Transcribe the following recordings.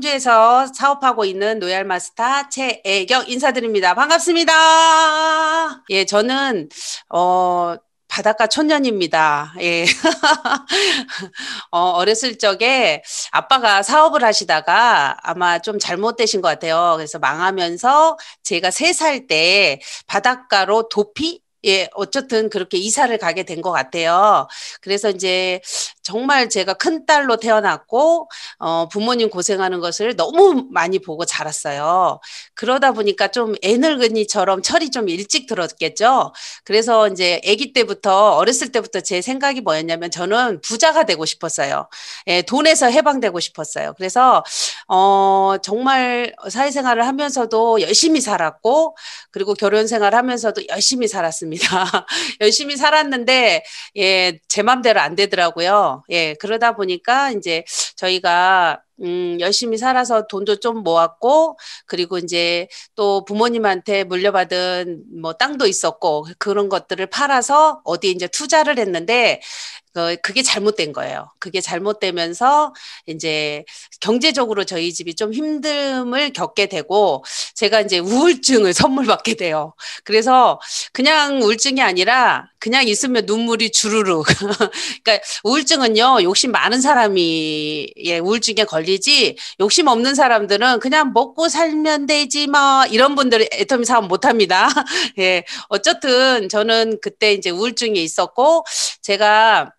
청주에서 사업하고 있는 노얄 마스터 최애경 인사드립니다. 반갑습니다. 예, 저는 어 바닷가 천년입니다. 예. 어, 어렸을 적에 아빠가 사업을 하시다가 아마 좀 잘못되신 것 같아요. 그래서 망하면서 제가 세 살 때 바닷가로 도피 예, 어쨌든 그렇게 이사를 가게 된 것 같아요. 그래서 이제 정말 제가 큰 딸로 태어났고, 어, 부모님 고생하는 것을 너무 많이 보고 자랐어요. 그러다 보니까 좀 애늙은이처럼 철이 좀 일찍 들었겠죠. 그래서 이제 아기 때부터, 어렸을 때부터 제 생각이 뭐였냐면 저는 부자가 되고 싶었어요. 예, 돈에서 해방되고 싶었어요. 그래서, 어, 정말 사회생활을 하면서도 열심히 살았고, 그리고 결혼 생활 하면서도 열심히 살았습니다. 살았습니다. 열심히 살았는데 예, 제 맘대로 안 되더라고요. 예, 그러다 보니까 이제 저희가 음, 열심히 살아서 돈도 좀 모았고, 그리고 이제 또 부모님한테 물려받은 뭐 땅도 있었고, 그런 것들을 팔아서 어디 이제 투자를 했는데, 그, 그게 잘못된 거예요. 그게 잘못되면서 이제 경제적으로 저희 집이 좀 힘듦을 겪게 되고 제가 이제 우울증을 선물 받게 돼요. 그래서 그냥 우울증이 아니라 그냥 있으면 눈물이 주르륵. 그러니까 우울증은요, 욕심 많은 사람이 예, 우울증에 걸리지 욕심 없는 사람들은 그냥 먹고 살면 되지 뭐 이런 분들은 애터미 사업 못 합니다. 예. 어쨌든 저는 그때 이제 우울증이 있었고 제가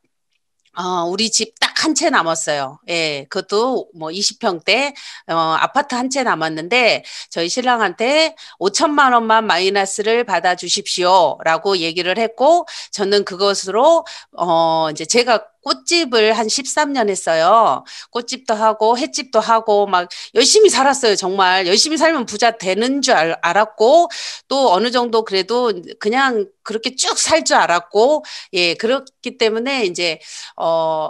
어, 우리 집 딱 한 채 남았어요. 예, 그것도 뭐 20평대, 어, 아파트 한 채 남았는데, 저희 신랑한테 5천만 원만 마이너스를 받아 주십시오. 라고 얘기를 했고, 저는 그것으로, 어, 이제 제가 꽃집을 한 13년 했어요. 꽃집도 하고 횟집도 하고 막 열심히 살았어요. 정말 열심히 살면 부자 되는 줄 알, 았고또 어느 정도 그래도 그냥 그렇게 쭉 살 줄 알았고 예 그렇기 때문에 이제 어.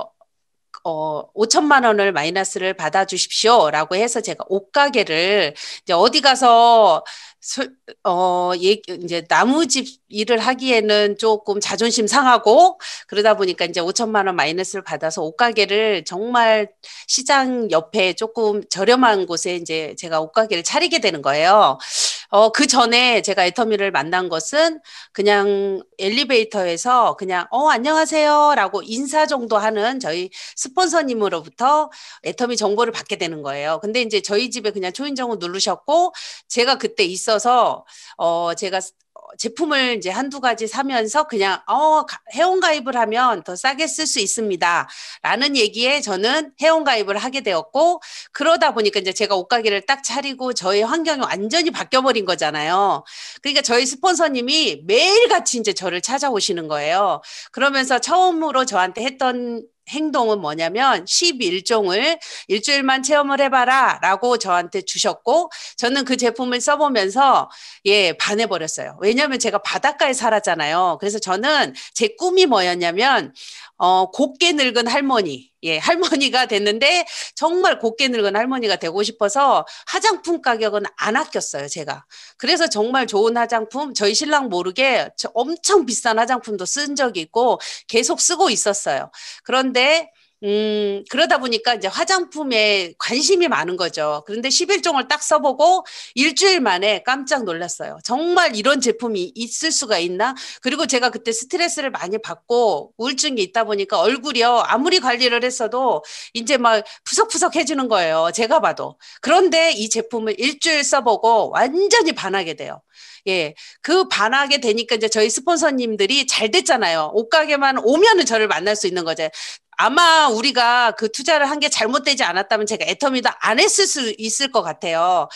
어, 5천만 원을 마이너스를 받아 주십시오라고 해서 제가 옷가게를 이제 어디 가서 소, 어, 예, 이제 나무집 일을 하기에는 조금 자존심 상하고 그러다 보니까 이제 5천만 원 마이너스를 받아서 옷가게를 정말 시장 옆에 조금 저렴한 곳에 이제 제가 옷가게를 차리게 되는 거예요. 어, 그 전에 제가 애터미를 만난 것은 그냥 엘리베이터에서 그냥, 어, 안녕하세요. 라고 인사 정도 하는 저희 스폰서님으로부터 애터미 정보를 받게 되는 거예요. 근데 이제 저희 집에 그냥 초인종을 누르셨고, 제가 그때 있어서, 어, 제가 제품을 이제 한두 가지 사면서 그냥 어 회원 가입을 하면 더 싸게 쓸 수 있습니다라는 얘기에 저는 회원 가입을 하게 되었고 그러다 보니까 이제 제가 옷가게를 딱 차리고 저의 환경이 완전히 바뀌어 버린 거잖아요. 그러니까 저희 스폰서님이 매일 같이 이제 저를 찾아오시는 거예요. 그러면서 처음으로 저한테 했던 행동은 뭐냐면 11종을 일주일만 체험을 해봐라 라고 저한테 주셨고 저는 그 제품을 써보면서 예, 반해버렸어요. 왜냐하면 제가 바닷가에 살았잖아요. 그래서 저는 제 꿈이 뭐였냐면 어, 곱게 늙은 할머니, 예, 할머니가 됐는데 정말 곱게 늙은 할머니가 되고 싶어서 화장품 가격은 안 아꼈어요, 제가. 그래서 정말 좋은 화장품, 저희 신랑 모르게 엄청 비싼 화장품도 쓴 적이 있고 계속 쓰고 있었어요. 그런데 음, 그러다 보니까 이제 화장품에 관심이 많은 거죠. 그런데 11종을 딱 써보고 일주일 만에 깜짝 놀랐어요. 정말 이런 제품이 있을 수가 있나? 그리고 제가 그때 스트레스를 많이 받고 우울증이 있다 보니까 얼굴이요. 아무리 관리를 했어도 이제 막 푸석푸석해지는 거예요. 제가 봐도. 그런데 이 제품을 일주일 써보고 완전히 반하게 돼요. 예. 그 반하게 되니까 이제 저희 스폰서님들이 잘 됐잖아요. 옷가게만 오면은 저를 만날 수 있는 거죠. 아마 우리가 그 투자를 한 게 잘못되지 않았다면 제가 애터미도 안 했을 수 있을 것 같아요.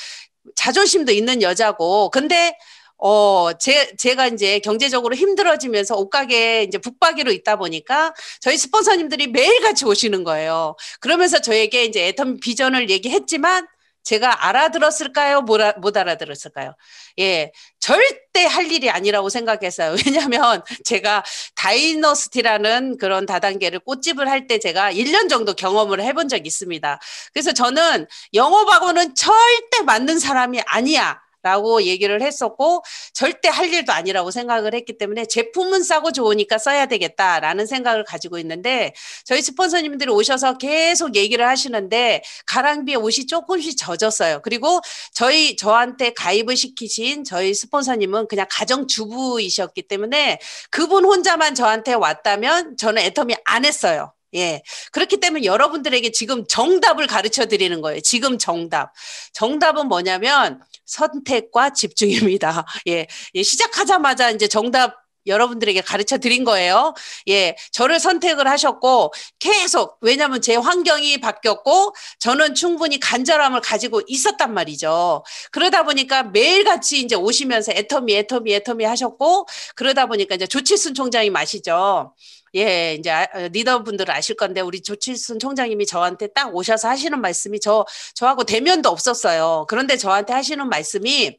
자존심도 있는 여자고. 근데 어, 제, 제가 이제 경제적으로 힘들어지면서 옷가게 이제 북박이로 있다 보니까 저희 스폰서님들이 매일같이 오시는 거예요. 그러면서 저에게 이제 애미 비전을 얘기했지만 제가 알아들었을까요? 못 알아들었을까요? 예. 절대 할 일이 아니라고 생각했어요. 왜냐하면 제가 다이너스티라는 그런 다단계를 꽃집을 할 때 제가 1년 정도 경험을 해본 적이 있습니다. 그래서 저는 영업하고는 절대 맞는 사람이 아니야. 라고 얘기를 했었고 절대 할 일도 아니라고 생각을 했기 때문에 제품은 싸고 좋으니까 써야 되겠다라는 생각을 가지고 있는데 저희 스폰서님들이 오셔서 계속 얘기를 하시는데 가랑비에 옷이 조금씩 젖었어요. 그리고 저희 저한테 가입을 시키신 저희 스폰서님은 그냥 가정 주부이셨기 때문에 그분 혼자만 저한테 왔다면 저는 애텀미안 했어요. 예. 그렇기 때문에 여러분들에게 지금 정답을 가르쳐 드리는 거예요. 지금 정답. 정답은 뭐냐면 선택과 집중입니다. 예. 예. 시작하자마자 이제 정답 여러분들에게 가르쳐 드린 거예요. 예, 저를 선택을 하셨고 계속 왜냐하면 제 환경이 바뀌었고 저는 충분히 간절함을 가지고 있었단 말이죠. 그러다 보니까 매일 같이 이제 오시면서 애터미 애터미 애터미 하셨고 그러다 보니까 이제 조칠순 총장이 마시죠. 예, 이제 아, 어, 리더분들 아실 건데 우리 조칠순 총장님이 저한테 딱 오셔서 하시는 말씀이 저 저하고 대면도 없었어요. 그런데 저한테 하시는 말씀이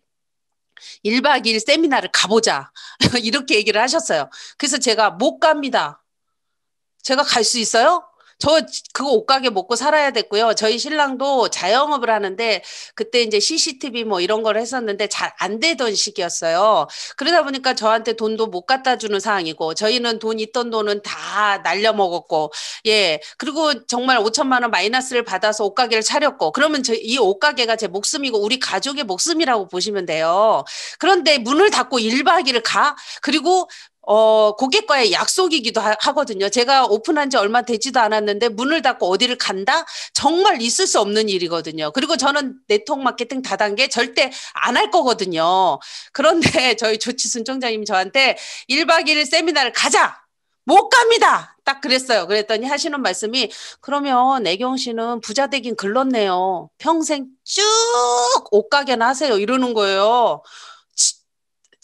1박 2일 세미나를 가보자. 이렇게 얘기를 하셨어요. 그래서 제가 못 갑니다. 제가 갈 수 있어요? 저그 옷가게 먹고 살아야 됐고요. 저희 신랑도 자영업을 하는데 그때 이제 CCTV 뭐 이런 걸 했었는데 잘 안 되던 시기였어요. 그러다 보니까 저한테 돈도 못 갖다 주는 상황이고 저희는 돈 있던 돈은 다 날려 먹었고 예 그리고 정말 5천만 원 마이너스를 받아서 옷가게를 차렸고 그러면 저 이 옷가게가 제 목숨이고 우리 가족의 목숨이라고 보시면 돼요. 그런데 문을 닫고 1박 2일 가 그리고 어, 고객과의 약속이기도 하, 하 거든요 제가 오픈한 지 얼마 되지도 않았는데 문을 닫고 어디를 간다? 정말 있을 수 없는 일이거든요. 그리고 저는 네트워크 마케팅 다단계 절대 안 할 거거든요. 그런데 저희 조치순 총장님 저한테 1박 2일 세미나를 가자! 못 갑니다! 딱 그랬어요. 그랬더니 하시는 말씀이 그러면 애경 씨는 부자 되긴 글렀네요. 평생 쭉 옷가게나 하세요. 이러는 거예요.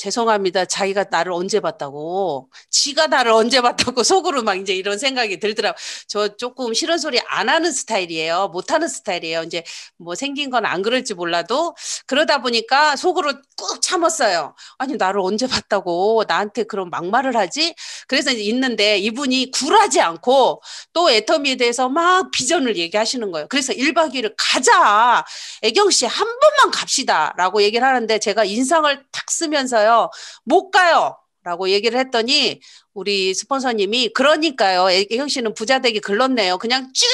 죄송합니다. 자기가 나를 언제 봤다고, 지가 나를 언제 봤다고 속으로 막 이제 이런 생각이 들더라고. 저 조금 싫은 소리 안 하는 스타일이에요. 못 하는 스타일이에요. 이제 뭐 생긴 건 안 그럴지 몰라도 그러다 보니까 속으로 꾹 참았어요. 아니 나를 언제 봤다고 나한테 그런 막말을 하지? 그래서 있는데 이분이 굴하지 않고 또 애터미에 대해서 막 비전을 얘기하시는 거예요. 그래서 1박 2일 가자. 애경 씨 한 번만 갑시다라고 얘기를 하는데 제가 인상을 탁 쓰면서요. 거예요. 못 가요. 라고 얘기를 했더니 우리 스폰서님이 그러니까요. 애경 씨는 부자 되기 글렀네요. 그냥 쭉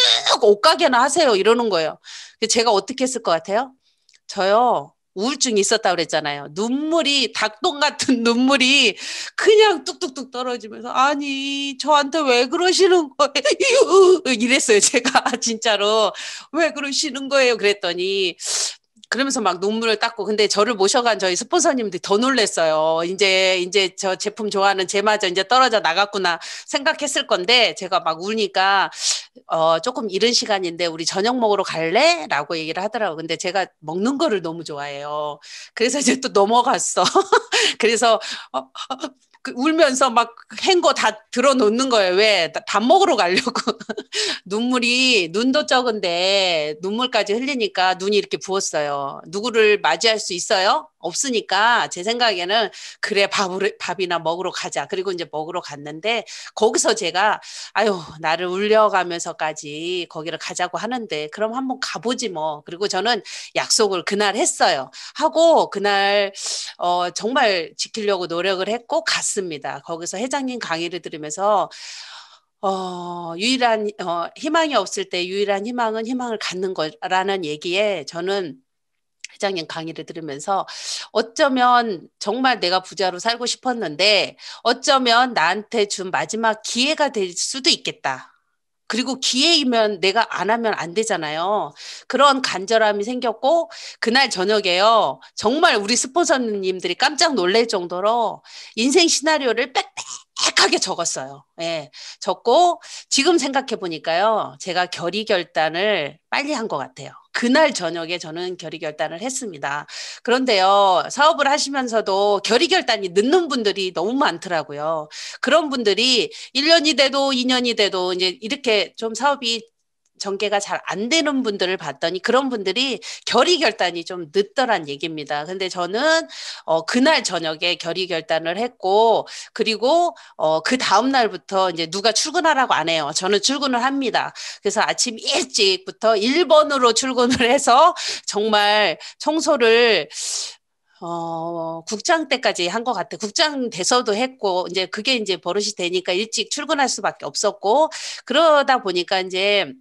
옷가게나 하세요. 이러는 거예요. 그 제가 어떻게 했을 것 같아요? 저요. 우울증이 있었다 그랬잖아요. 눈물이 닭똥 같은 눈물이 그냥 뚝뚝뚝 떨어지면서 아니 저한테 왜 그러시는 거예요? 이랬어요 제가 진짜로 왜 그러시는 거예요? 그랬더니 그러면서 막 눈물을 닦고 근데 저를 모셔간 저희 스폰서님들이 더 놀랬어요. 이제 이제 저 제품 좋아하는 제마저 이제 떨어져 나갔구나 생각했을 건데 제가 막 우니까 어 조금 이른 시간인데 우리 저녁 먹으러 갈래?라고 얘기를 하더라고. 근데 제가 먹는 거를 너무 좋아해요. 그래서 이제 또 넘어갔어. 그래서 어, 어, 어그 울면서 막 행거 다 들어놓는 거예요. 왜? 밥 먹으러 가려고. 눈물이, 눈도 적은데 눈물까지 흘리니까 눈이 이렇게 부었어요. 누구를 맞이할 수 있어요? 없으니까 제 생각에는 그래 밥을 밥이나 먹으러 가자. 그리고 이제 먹으러 갔는데 거기서 제가 아유 나를 울려가면서까지 거기를 가자고 하는데 그럼 한번 가보지 뭐. 그리고 저는 약속을 그날 했어요. 하고 그날 어 정말 지키려고 노력을 했고 갔습니다. 거기서 회장님 강의를 들으면서 어, 유일한, 어, 희망이 없을 때 유일한 희망은 희망을 갖는 거라는 얘기에 저는 회장님 강의를 들으면서 어쩌면 정말 내가 부자로 살고 싶었는데 어쩌면 나한테 준 마지막 기회가 될 수도 있겠다. 그리고 기회이면 내가 안 하면 안 되잖아요. 그런 간절함이 생겼고 그날 저녁에요. 정말 우리 스폰서님들이 깜짝 놀랄 정도로 인생 시나리오를 빽빽하게 적었어요. 예. 적고 지금 생각해 보니까요. 제가 결의 결단을 빨리 한 것 같아요. 그날 저녁에 저는 결의 결단을 했습니다. 그런데요, 사업을 하시면서도 결의 결단이 늦는 분들이 너무 많더라고요. 그런 분들이 1년이 돼도 2년이 돼도 이제 이렇게 좀 사업이 전개가 잘 안 되는 분들을 봤더니 그런 분들이 결의 결단이 좀 늦더란 얘기입니다. 근데 저는 어 그날 저녁에 결의 결단을 했고 그리고 어그 다음 날부터 이제 누가 출근하라고 안 해요. 저는 출근을 합니다. 그래서 아침 일찍부터 1번으로 출근을 해서 정말 청소를 어, 국장 때까지 한 것 같아. 국장 돼서도 했고, 이제 그게 이제 버릇이 되니까 일찍 출근할 수밖에 없었고, 그러다 보니까 이제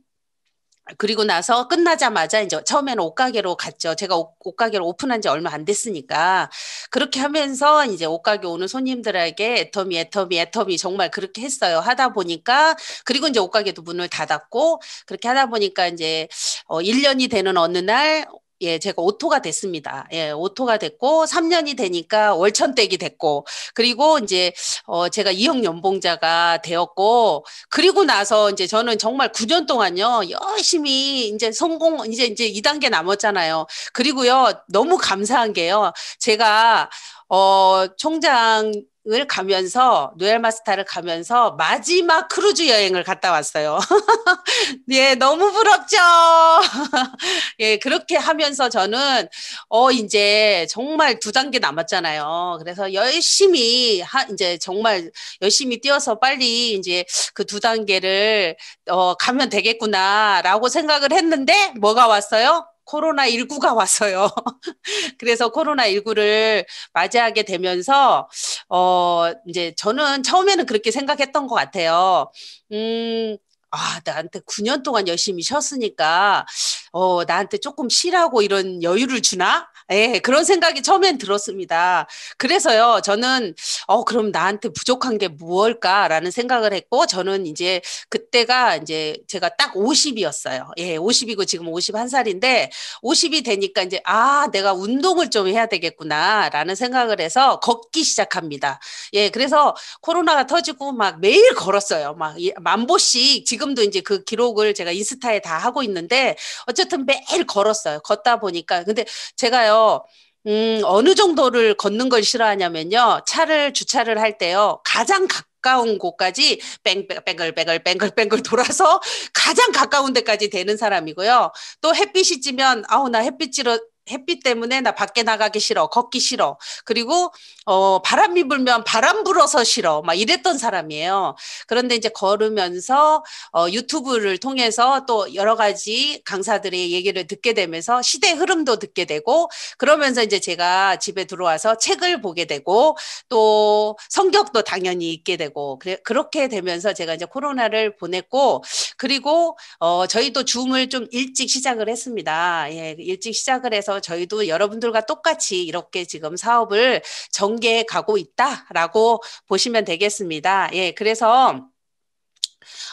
그리고 나서 끝나자마자 이제 처음에는 옷가게로 갔죠. 제가 옷, 가게를 오픈한 지 얼마 안 됐으니까 그렇게 하면서 이제 옷가게 오는 손님들에게 애터미 애터미 애터미 정말 그렇게 했어요. 하다 보니까 그리고 이제 옷가게도 문을 닫았고 그렇게 하다 보니까 이제 어 1년이 되는 어느 날 예, 제가 오토가 됐습니다. 예, 오토가 됐고 3년이 되니까 월천댁이 됐고 그리고 이제 어 제가 2형 연봉자가 되었고 그리고 나서 이제 저는 정말 9년 동안요. 열심히 이제 성공 이제 이제 2단계 남았잖아요. 그리고요. 너무 감사한 게요. 제가 어 총장 을 가면서 노엘마스타를 가면서 마지막 크루즈 여행을 갔다 왔어요. 예, 너무 부럽죠. 예, 그렇게 하면서 저는 어 이제 정말 두 단계 남았잖아요. 그래서 열심히 하, 이제 정말 열심히 뛰어서 빨리 이제 그 두 단계를 어 가면 되겠구나라고 생각을 했는데 뭐가 왔어요? 코로나19가 왔어요. 그래서 코로나19를 맞이하게 되면서, 어, 이제 저는 처음에는 그렇게 생각했던 것 같아요. 음, 아, 나한테 9년 동안 열심히 쉬었으니까, 어, 나한테 조금 쉬라고 이런 여유를 주나? 예, 그런 생각이 처음엔 들었습니다. 그래서요, 저는, 어, 그럼 나한테 부족한 게 무엇일까라는 생각을 했고, 저는 이제 그때가 이제 제가 딱 50이었어요. 예, 50이고 지금 51살인데, 50이 되니까 이제, 아, 내가 운동을 좀 해야 되겠구나라는 생각을 해서 걷기 시작합니다. 예, 그래서 코로나가 터지고 막 매일 걸었어요. 막 만보씩 지금도 이제 그 기록을 제가 인스타에 다 하고 있는데, 어쨌든 매일 걸었어요. 걷다 보니까. 근데 제가요, 있어요. 음, 어느 정도를 걷는 걸 싫어하냐면요. 차를 주차를 할 때요. 가장 가까운 곳까지 뺑뺑뺑글뺑글뺑글뺑글 돌아서 가장 가까운 데까지 되는 사람이고요. 또 햇빛이 찌면 아우 나 햇빛 찌러 햇빛 때문에 나 밖에 나가기 싫어, 걷기 싫어. 그리고 어, 바람이 불면 바람 불어서 싫어. 막 이랬던 사람이에요. 그런데 이제 걸으면서 어, 유튜브를 통해서 또 여러 가지 강사들의 얘기를 듣게 되면서 시대 흐름도 듣게 되고 그러면서 이제 제가 집에 들어와서 책을 보게 되고 또 성격도 당연히 있게 되고 그래, 그렇게 되면서 제가 이제 코로나를 보냈고 그리고 어, 저희도 줌을 좀 일찍 시작을 했습니다. 예, 일찍 시작을 해서 저희도 여러분들과 똑같이 이렇게 지금 사업을 정 전개해 가고 있다라고 보시면 되겠습니다. 예, 그래서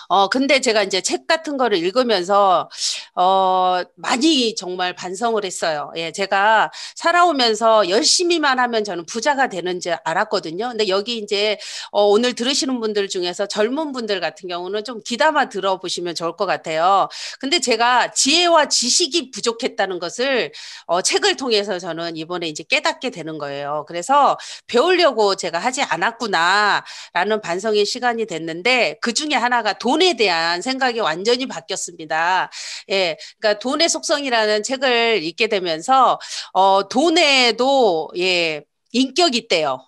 어, 근데 제가 이제 책 같은 거를 읽으면서, 어, 많이 정말 반성을 했어요. 예, 제가 살아오면서 열심히만 하면 저는 부자가 되는 줄 알았거든요. 근데 여기 이제, 어, 오늘 들으시는 분들 중에서 젊은 분들 같은 경우는 좀 귀담아 들어보시면 좋을 것 같아요. 근데 제가 지혜와 지식이 부족했다는 것을, 어, 책을 통해서 저는 이번에 이제 깨닫게 되는 거예요. 그래서 배우려고 제가 하지 않았구나라는 반성의 시간이 됐는데 그 중에 하나 가 하나가 돈에 대한 생각이 완전히 바뀌었습니다. 예. 그러니까 돈의 속성이라는 책을 읽게 되면서 어 돈에도 예, 인격이 있대요.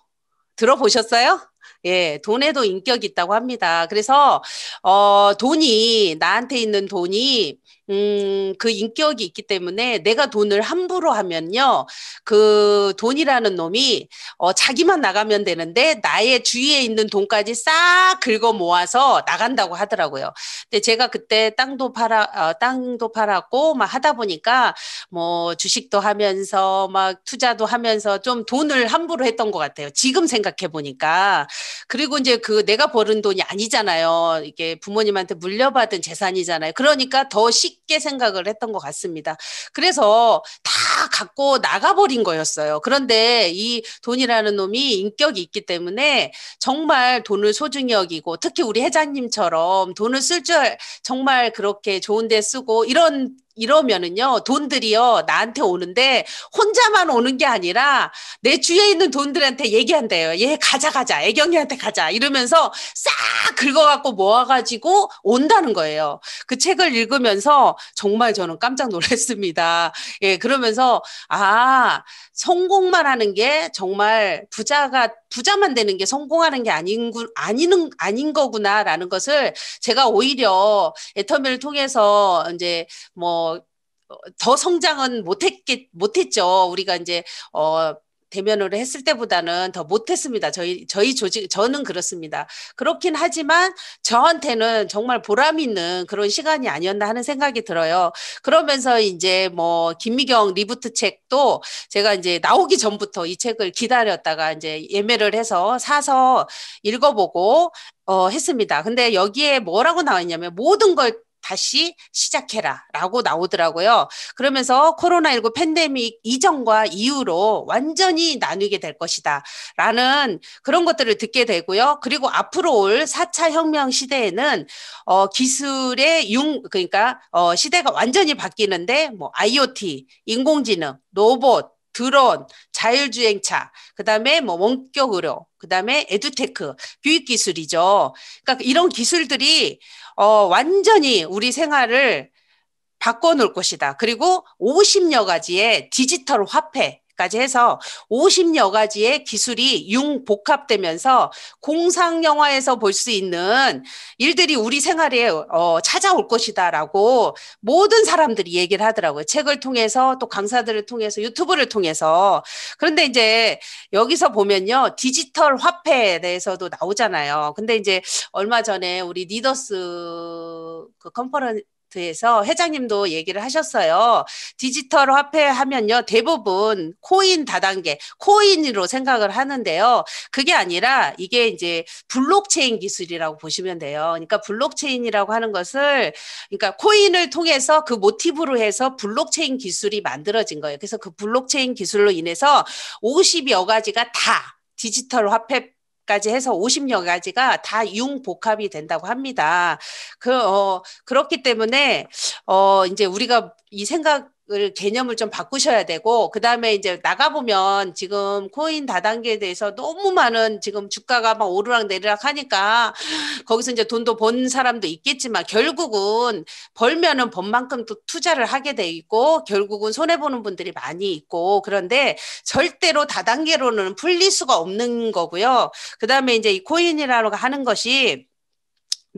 들어보셨어요? 예, 돈에도 인격이 있다고 합니다. 그래서 어 돈이 나한테 있는 돈이 음, 그 인격이 있기 때문에 내가 돈을 함부로 하면요. 그 돈이라는 놈이 어, 자기만 나가면 되는데 나의 주위에 있는 돈까지 싹 긁어 모아서 나간다고 하더라고요. 근데 제가 그때 땅도 팔아, 어, 땅도 팔았고 막 하다 보니까 뭐 주식도 하면서 막 투자도 하면서 좀 돈을 함부로 했던 것 같아요. 지금 생각해 보니까. 그리고 이제 그 내가 버는 돈이 아니잖아요. 이게 부모님한테 물려받은 재산이잖아요. 그러니까 더 쉽게 쉽게 생각을 했던 것 같습니다. 그래서 다 갖고 나가버린 거였어요. 그런데 이 돈이라는 놈이 인격이 있기 때문에 정말 돈을 소중히 여기고 특히 우리 회장님처럼 돈을 쓸 줄 정말 그렇게 좋은 데 쓰고 이런 이러면은요 돈들이요 나한테 오는데 혼자만 오는 게 아니라 내 주위에 있는 돈들한테 얘기한대요. 얘 가자 가자 애경이한테 가자 이러면서 싹 긁어갖고 모아가지고 온다는 거예요. 그 책을 읽으면서 정말 저는 깜짝 놀랐습니다. 예 그러면서 아 성공만 하는 게 정말 부자가 부자만 되는 게 성공하는 게 아닌 아니는 아닌 거구나라는 것을 제가 오히려 에터미를 통해서 이제 뭐더 어, 성장은 못했겠 못했죠. 우리가 이제 어 대면으로 했을 때보다는 더 못했습니다. 저희 저희 조직 저는 그렇습니다. 그렇긴 하지만 저한테는 정말 보람 있는 그런 시간이 아니었나 하는 생각이 들어요. 그러면서 이제 뭐 김미경 리부트 책도 제가 이제 나오기 전부터 이 책을 기다렸다가 이제 예매를 해서 사서 읽어보고 어, 했습니다. 근데 여기에 뭐라고 나와 있냐면 모든 걸 다시 시작해라 라고 나오더라고요. 그러면서 코로나19 팬데믹 이전과 이후로 완전히 나누게 될 것이다 라는 그런 것들을 듣게 되고요. 그리고 앞으로 올 4차 혁명 시대에는 어, 기술의 융, 그러니까 어, 시대가 완전히 바뀌는데 뭐 IoT, 인공지능, 로봇, 드론, 자율주행차, 그 다음에 뭐 원격 의료, 그 다음에 에듀테크, 교육 기술이죠. 그러니까 이런 기술들이 어, 완전히 우리 생활을 바꿔놓을 것이다. 그리고 50여 가지의 디지털 화폐, 까지 해서 50여 가지의 기술이 융복합되면서 공상 영화에서 볼 수 있는 일들이 우리 생활에 어, 찾아올 것이다라고 모든 사람들이 얘기를 하더라고요. 책을 통해서 또 강사들을 통해서 유튜브를 통해서 그런데 이제 여기서 보면요 디지털 화폐에 대해서도 나오잖아요. 근데 이제 얼마 전에 우리 니더스 그 컨퍼런스 마트에서 회장님도 얘기를 하셨어요. 디지털 화폐 하면요. 대부분 코인 다단계, 코인으로 생각을 하는데요. 그게 아니라 이게 이제 블록체인 기술이라고 보시면 돼요. 그러니까 블록체인이라고 하는 것을 그러니까 코인을 통해서 그 모티브로 해서 블록체인 기술이 만들어진 거예요. 그래서 그 블록체인 기술로 인해서 50여 가지가 다 디지털 화폐 까지 해서 50여 가지가 다 융복합이 된다고 합니다. 그, 어, 그렇기 때문에, 어, 이제 우리가 이 생각, 개념을 좀 바꾸셔야 되고 그다음에 이제 나가 보면 지금 코인 다단계에 대해서 너무 많은 지금 주가가 막 오르락 내리락 하니까 거기서 이제 돈도 번 사람도 있겠지만 결국은 벌면은 번만큼 또 투자를 하게 돼 있고 결국은 손해 보는 분들이 많이 있고 그런데 절대로 다단계로는 풀릴 수가 없는 거고요. 그다음에 이제 이 코인이라고 하는 것이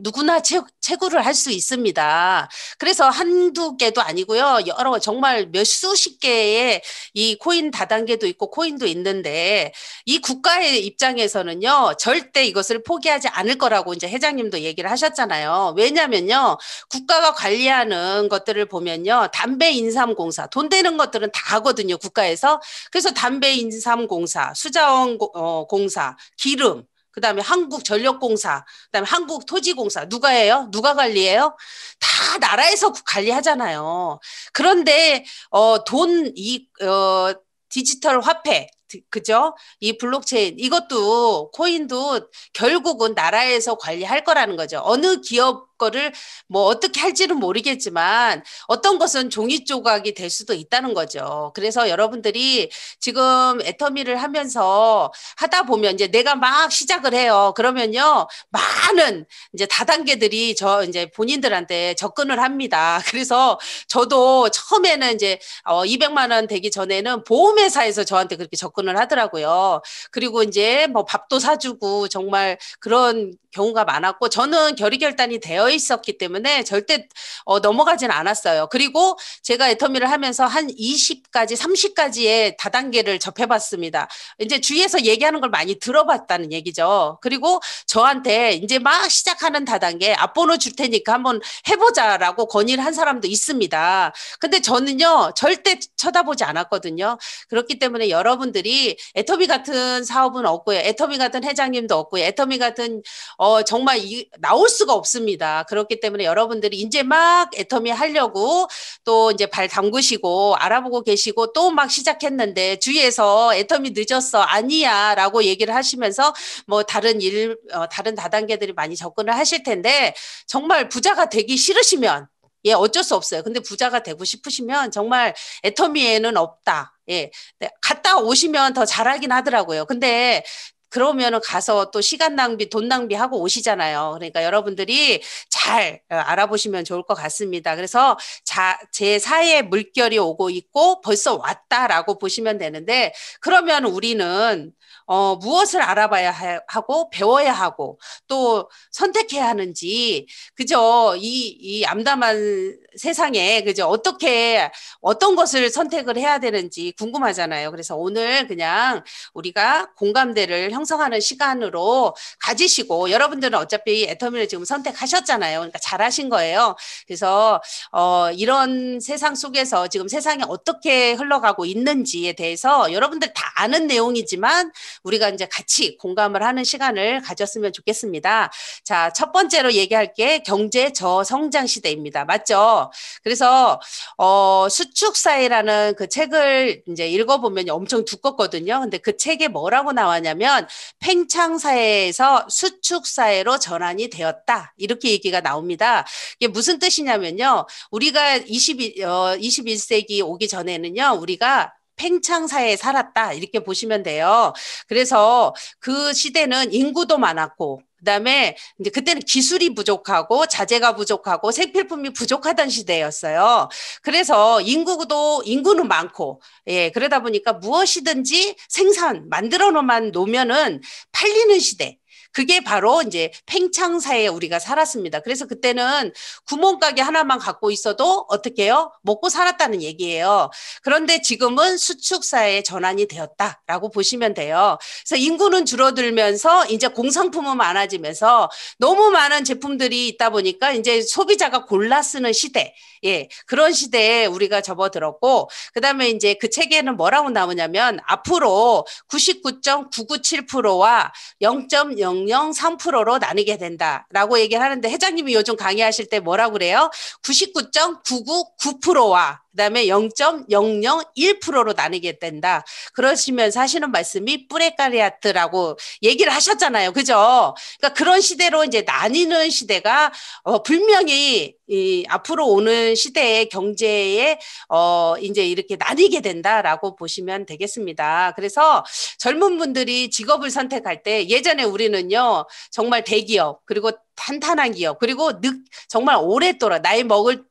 누구나 채, 채굴을 할 수 있습니다. 그래서 한두 개도 아니고요. 여러 정말 몇 수십 개의 이 코인 다단계도 있고 코인도 있는데 이 국가의 입장에서는요. 절대 이것을 포기하지 않을 거라고 이제 회장님도 얘기를 하셨잖아요. 왜냐면요. 국가가 관리하는 것들을 보면요. 담배 인삼공사 돈 되는 것들은 다 하거든요. 국가에서. 그래서 담배 인삼공사, 수자원 어, 공사, 기름 그 다음에 한국전력공사, 그 다음에 한국토지공사, 누가 해요? 누가 관리해요? 다 나라에서 관리하잖아요. 그런데, 어, 돈, 이, 어, 디지털 화폐, 그죠? 이 블록체인 이것도 코인도 결국은 나라에서 관리할 거라는 거죠. 어느 기업 거를 뭐 어떻게 할지는 모르겠지만 어떤 것은 종이 조각이 될 수도 있다는 거죠. 그래서 여러분들이 지금 애터미를 하면서 하다 보면 이제 내가 막 시작을 해요. 그러면요. 많은 이제 다단계들이 저 이제 본인들한테 접근을 합니다. 그래서 저도 처음에는 이제 어 200만 원 되기 전에는 보험회사에서 저한테 그렇게 접근을 하더라고요. 그리고 이제 뭐 밥도 사주고 정말 그런 경우가 많았고 저는 결의 결단이 되어 있었기 때문에 절대 어, 넘어가진 않았어요. 그리고 제가 애터미를 하면서 한 20까지 30까지의 다단계를 접해봤습니다. 이제 주위에서 얘기하는 걸 많이 들어봤다는 얘기죠. 그리고 저한테 이제 막 시작하는 다단계 앞번호 줄 테니까 한번 해보자라고 건의를 한 사람도 있습니다. 근데 저는요 절대 쳐다보지 않았거든요. 그렇기 때문에 여러분들이 애터미 같은 사업은 없고요, 애터미 같은 회장님도 없고요, 애터미 같은 어, 정말 이, 나올 수가 없습니다. 그렇기 때문에 여러분들이 이제 막 애터미 하려고 또 이제 발 담그시고 알아보고 계시고 또 막 시작했는데 주위에서 애터미 늦었어 아니야 라고 얘기를 하시면서 뭐 다른 일 어, 다른 다단계들이 많이 접근을 하실 텐데 정말 부자가 되기 싫으시면 예, 어쩔 수 없어요. 근데 부자가 되고 싶으시면 정말 애터미에는 없다. 예. 네, 갔다 오시면 더 잘하긴 하더라고요. 근데 그러면은 가서 또 시간 낭비, 돈 낭비하고 오시잖아요. 그러니까 여러분들이 잘 어, 알아보시면 좋을 것 같습니다. 그래서 자, 제사에 물결이 오고 있고 벌써 왔다라고 보시면 되는데 그러면 우리는 어, 무엇을 알아봐야 하고 배워야 하고 또 선택해야 하는지 그죠 이이 암담한 세상에 그죠 어떻게 어떤 것을 선택을 해야 되는지 궁금하잖아요. 그래서 오늘 그냥 우리가 공감대를 형성하고 형성하는 시간으로 가지시고 여러분들은 어차피 애터미를 지금 선택하셨잖아요. 그러니까 잘하신 거예요. 그래서 어, 이런 세상 속에서 지금 세상이 어떻게 흘러가고 있는지에 대해서 여러분들 다 아는 내용이지만 우리가 이제 같이 공감을 하는 시간을 가졌으면 좋겠습니다. 자, 첫 번째로 얘기할 게 경제 저성장 시대입니다. 맞죠? 그래서 어, 수축 사회라는 그 책을 이제 읽어보면 엄청 두껍거든요. 근데 그 책에 뭐라고 나왔냐면 팽창 사회에서 수축 사회로 전환이 되었다. 이렇게 얘기가 나옵니다. 이게 무슨 뜻이냐면요. 우리가 20, 어, 21세기 오기 전에는요. 우리가 팽창사에 회 살았다 이렇게 보시면 돼요. 그래서 그 시대는 인구도 많았고 그다음에 이제 그때는 기술이 부족하고 자재가 부족하고 생필품이 부족하던 시대였어요. 그래서 인구도 인구는 많고 예 그러다 보니까 무엇이든지 생산 만들어 놓으면 놓으면은 팔리는 시대. 그게 바로 이제 팽창사에 우리가 살았습니다. 그래서 그때는 구멍가게 하나만 갖고 있어도 어떻게 해요? 먹고 살았다는 얘기예요. 그런데 지금은 수축사에 전환이 되었다라고 보시면 돼요. 그래서 인구는 줄어들면서 이제 공산품은 많아지면서 너무 많은 제품들이 있다 보니까 이제 소비자가 골라 쓰는 시대. 예. 그런 시대에 우리가 접어들었고 그다음에 이제 그 책에는 뭐라고 나오냐면 앞으로 99.997%와 0.0 0 0 3로 나누게 된다라고 얘기를 하는데 회장님이 요즘 강의하실 때 뭐라고 그래요? 99.999%와 그다음에 0.001%로 나누게 된다. 그러시면 사실은 말씀이 뿌레카리아트라고 얘기를 하셨잖아요. 그죠? 그러니까 그런 시대로 이제 나뉘는 시대가 어 분명히 이 앞으로 오는 시대의 경제에 어 이제 이렇게 나뉘게 된다라고 보시면 되겠습니다. 그래서 젊은 분들이 직업을 선택할 때 예전에 우리는요. 정말 대기업 그리고 탄탄한 기업 그리고 늦 정말 오랫동안 나이 먹을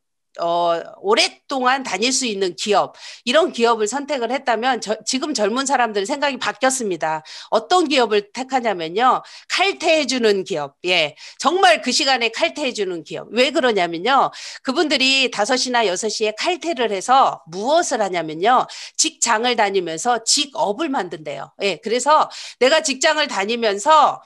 어, 오랫동안 다닐 수 있는 기업, 이런 기업을 선택을 했다면 저, 지금 젊은 사람들의 생각이 바뀌었습니다. 어떤 기업을 택하냐면요. 칼퇴해주는 기업. 예. 정말 그 시간에 칼퇴해주는 기업. 왜 그러냐면요. 그분들이 5시나 6시에 칼퇴를 해서 무엇을 하냐면요. 직장을 다니면서 직업을 만든대요. 예. 그래서 내가 직장을 다니면서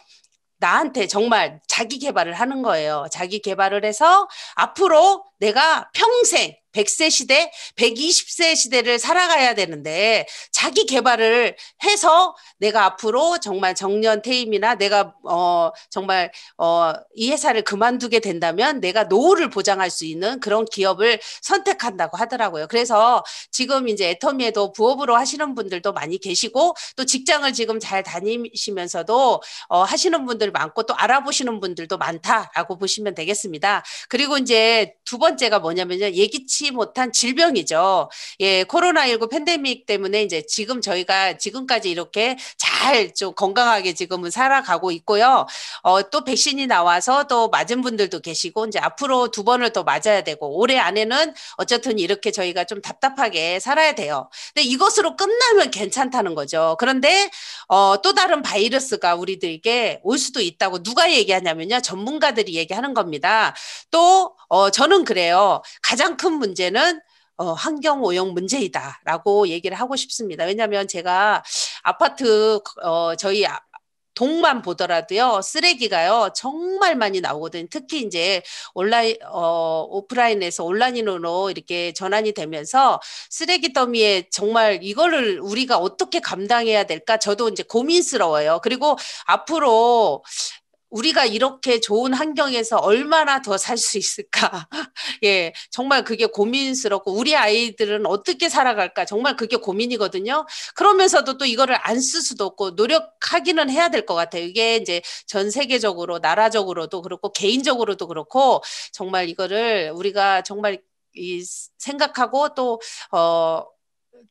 나한테 정말 자기 개발을 하는 거예요. 자기 개발을 해서 앞으로 내가 평생 100세 시대, 120세 시대를 살아가야 되는데 자기 개발을 해서 내가 앞으로 정말 정년 퇴임이나 내가 어 정말 어 이 회사를 그만두게 된다면 내가 노후를 보장할 수 있는 그런 기업을 선택한다고 하더라고요. 그래서 지금 이제 애터미에도 부업으로 하시는 분들도 많이 계시고 또 직장을 지금 잘 다니시면서도 어 하시는 분들 많고 또 알아보시는 분들도 많다라고 보시면 되겠습니다. 그리고 이제 두 번째가 뭐냐면요. 예기치 예기치 못한 질병이죠. 예, 코로나19 팬데믹 때문에 이제 지금 저희가 지금까지 이렇게 잘 잘좀 건강하게 지금은 살아가고 있고요. 어, 또 백신이 나와서 또 맞은 분들도 계시고 이제 앞으로 두 번을 더 맞아야 되고 올해 안에는 어쨌든 이렇게 저희가 좀 답답하게 살아야 돼요. 근데 이것으로 끝나면 괜찮다는 거죠. 그런데 어, 또 다른 바이러스가 우리들에게 올 수도 있다고 누가 얘기하냐면요. 전문가들이 얘기하는 겁니다. 또 어, 저는 그래요. 가장 큰 문제는 어, 환경 오염 문제이다라고 얘기를 하고 싶습니다. 왜냐하면 제가 아파트 어, 저희 아, 동만 보더라도요 쓰레기가요 정말 많이 나오거든요. 특히 이제 온라인 어 오프라인에서 온라인으로 이렇게 전환이 되면서 쓰레기 더미에 정말 이거를 우리가 어떻게 감당해야 될까 저도 이제 고민스러워요. 그리고 앞으로 우리가 이렇게 좋은 환경에서 얼마나 더 살 수 있을까? 예, 정말 그게 고민스럽고 우리 아이들은 어떻게 살아갈까? 정말 그게 고민이거든요. 그러면서도 또 이거를 안 쓸 수도 없고 노력하기는 해야 될 것 같아요. 이게 이제 전 세계적으로 나라적으로도 그렇고 개인적으로도 그렇고 정말 이거를 우리가 정말 이 생각하고 또어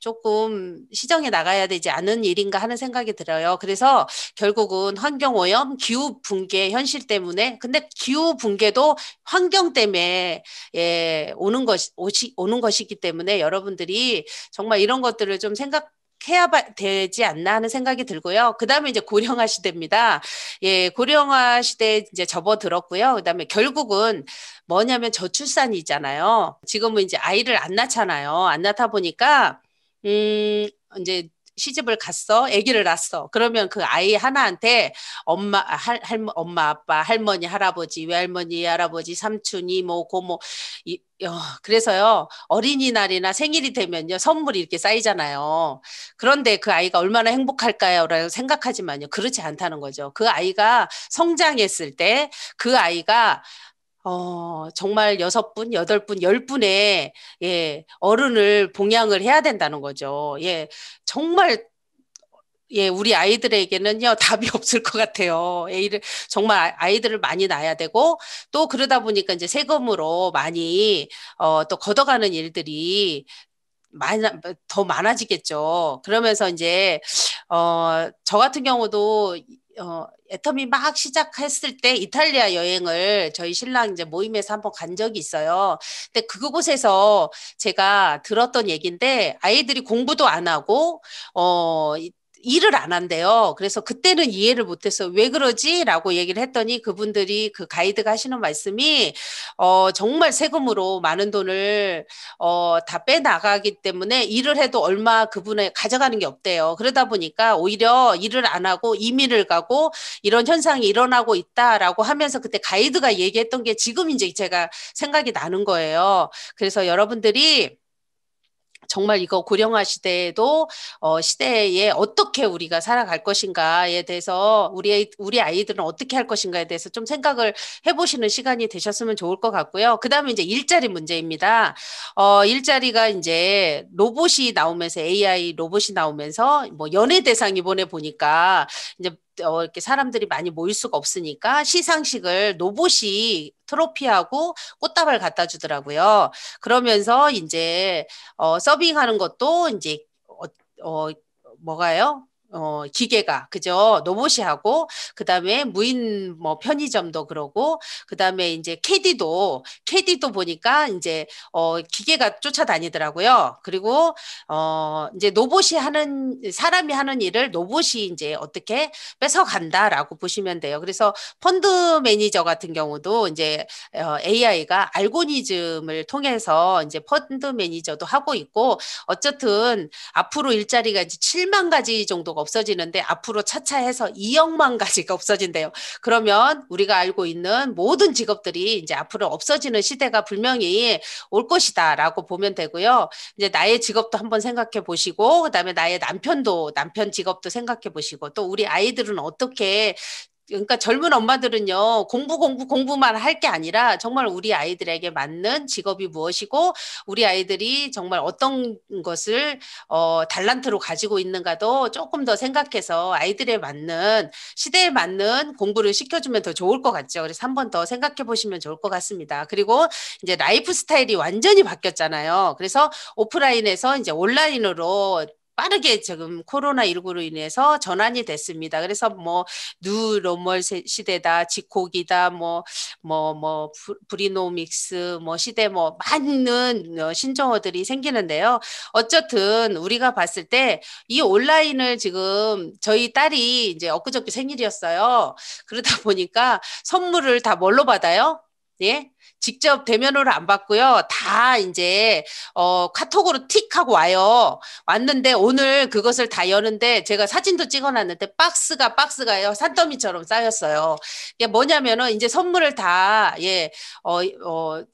조금 시정해 나가야 되지 않은 일인가 하는 생각이 들어요. 그래서 결국은 환경 오염, 기후 붕괴 현실 때문에 근데 기후 붕괴도 환경 때문에 예, 오는 것이 오시, 오는 것이기 때문에 여러분들이 정말 이런 것들을 좀 생각 해야 되지 않나 하는 생각이 들고요. 그 다음에 이제 고령화 시대입니다. 예, 고령화 시대에 이제 접어들었고요. 그 다음에 결국은 뭐냐면 저출산이잖아요. 지금은 이제 아이를 안 낳잖아요. 안 낳다 보니까 음, 이제 시집을 갔어, 아기를 낳았어. 그러면 그 아이 하나한테 엄마, 할, 할, 엄마, 아빠, 할머니, 할아버지, 외할머니, 할아버지, 삼촌, 이모, 뭐, 고모. 뭐, 이, 어, 그래서요, 어린이날이나 생일이 되면요, 선물이 이렇게 쌓이잖아요. 그런데 그 아이가 얼마나 행복할까요? 라고 생각하지만요, 그렇지 않다는 거죠. 그 아이가 성장했을 때, 그 아이가 어, 정말 여섯 분, 여덟 분, 열 분의, 예, 어른을 봉양을 해야 된다는 거죠. 예, 정말, 예, 우리 아이들에게는요, 답이 없을 것 같아요. 예, 이를 정말 아, 아이들을 많이 낳아야 되고, 또 그러다 보니까 이제 세금으로 많이, 어, 또 걷어가는 일들이 많아더 많아지겠죠. 그러면서 이제 어 저 같은 경우도 어, 애터미막 시작했을 때 이탈리아 여행을 저희 신랑 이제 모임에서 한번 간 적이 있어요. 근데 그곳에서 제가 들었던 얘기인데 아이들이 공부도 안 하고 어, 일을 안 한대요. 그래서 그때는 이해를 못해서 왜 그러지라고 얘기를 했더니 그분들이 그 가이드가 하시는 말씀이 어 정말 세금으로 많은 돈을 어다 빼나가기 때문에 일을 해도 얼마 그분의 가져가는 게 없대요. 그러다 보니까 오히려 일을 안 하고 이민을 가고 이런 현상이 일어나고 있다라고 하면서 그때 가이드가 얘기했던 게 지금 이제 제가 생각이 나는 거예요. 그래서 여러분들이 정말 이거 고령화 시대에도 어, 시대에 어떻게 우리가 살아갈 것인가에 대해서 우리 우리 아이들은 어떻게 할 것인가에 대해서 좀 생각을 해보시는 시간이 되셨으면 좋을 것 같고요. 그다음에 이제 일자리 문제입니다. 어, 일자리가 이제 로봇이 나오면서 AI 로봇이 나오면서 뭐 연예 대상 이번에 보니까 이제 어, 이렇게 사람들이 많이 모일 수가 없으니까 시상식을 노봇이 트로피하고 꽃다발 갖다 주더라고요. 그러면서 이제 어, 서빙하는 것도 이제 어, 어 뭐가요? 어, 기계가 그죠 노봇이 하고 그 다음에 무인 뭐 편의점도 그러고 그 다음에 이제 캐디도 캐디도 보니까 이제 어, 기계가 쫓아다니더라고요. 그리고 어, 이제 노봇이 하는 사람이 하는 일을 노봇이 이제 어떻게 뺏어 간다라고 보시면 돼요. 그래서 펀드 매니저 같은 경우도 이제 어, AI가 알고니즘을 통해서 이제 펀드 매니저도 하고 있고 어쨌든 앞으로 일자리가 이제 7만 가지 정도가 없어지는데 앞으로 차차 해서 2억만 가지가 없어진대요. 그러면 우리가 알고 있는 모든 직업들이 이제 앞으로 없어지는 시대가 분명히 올 것이다라고 보면 되고요. 이제 나의 직업도 한번 생각해 보시고 그다음에 나의 남편도 남편 직업도 생각해 보시고 또 우리 아이들은 어떻게 그러니까 젊은 엄마들은요 공부 공부 공부만 할 게 아니라 정말 우리 아이들에게 맞는 직업이 무엇이고 우리 아이들이 정말 어떤 것을 어, 달란트로 가지고 있는가도 조금 더 생각해서 아이들에 맞는 시대에 맞는 공부를 시켜주면 더 좋을 것 같죠. 그래서 한 번 더 생각해 보시면 좋을 것 같습니다. 그리고 이제 라이프 스타일이 완전히 바뀌었잖아요. 그래서 오프라인에서 이제 온라인으로 빠르게 지금 코로나19로 인해서 전환이 됐습니다. 그래서 뭐, 누 로멀 시대다, 직콕이다 뭐, 뭐, 뭐, 브리노믹스, 뭐, 시대 뭐, 많은 어, 신종어들이 생기는데요. 어쨌든 우리가 봤을 때 이 온라인을 지금 저희 딸이 이제 엊그저께 생일이었어요. 그러다 보니까 선물을 다 뭘로 받아요? 예? 직접 대면으로 안봤고요다 이제 어 카톡으로 틱 하고 와요. 왔는데 오늘 그것을 다 여는데 제가 사진도 찍어놨는데 박스가 박스가요 산더미처럼 쌓였어요. 이게 뭐냐면은 이제 선물을 다예어어 어, 어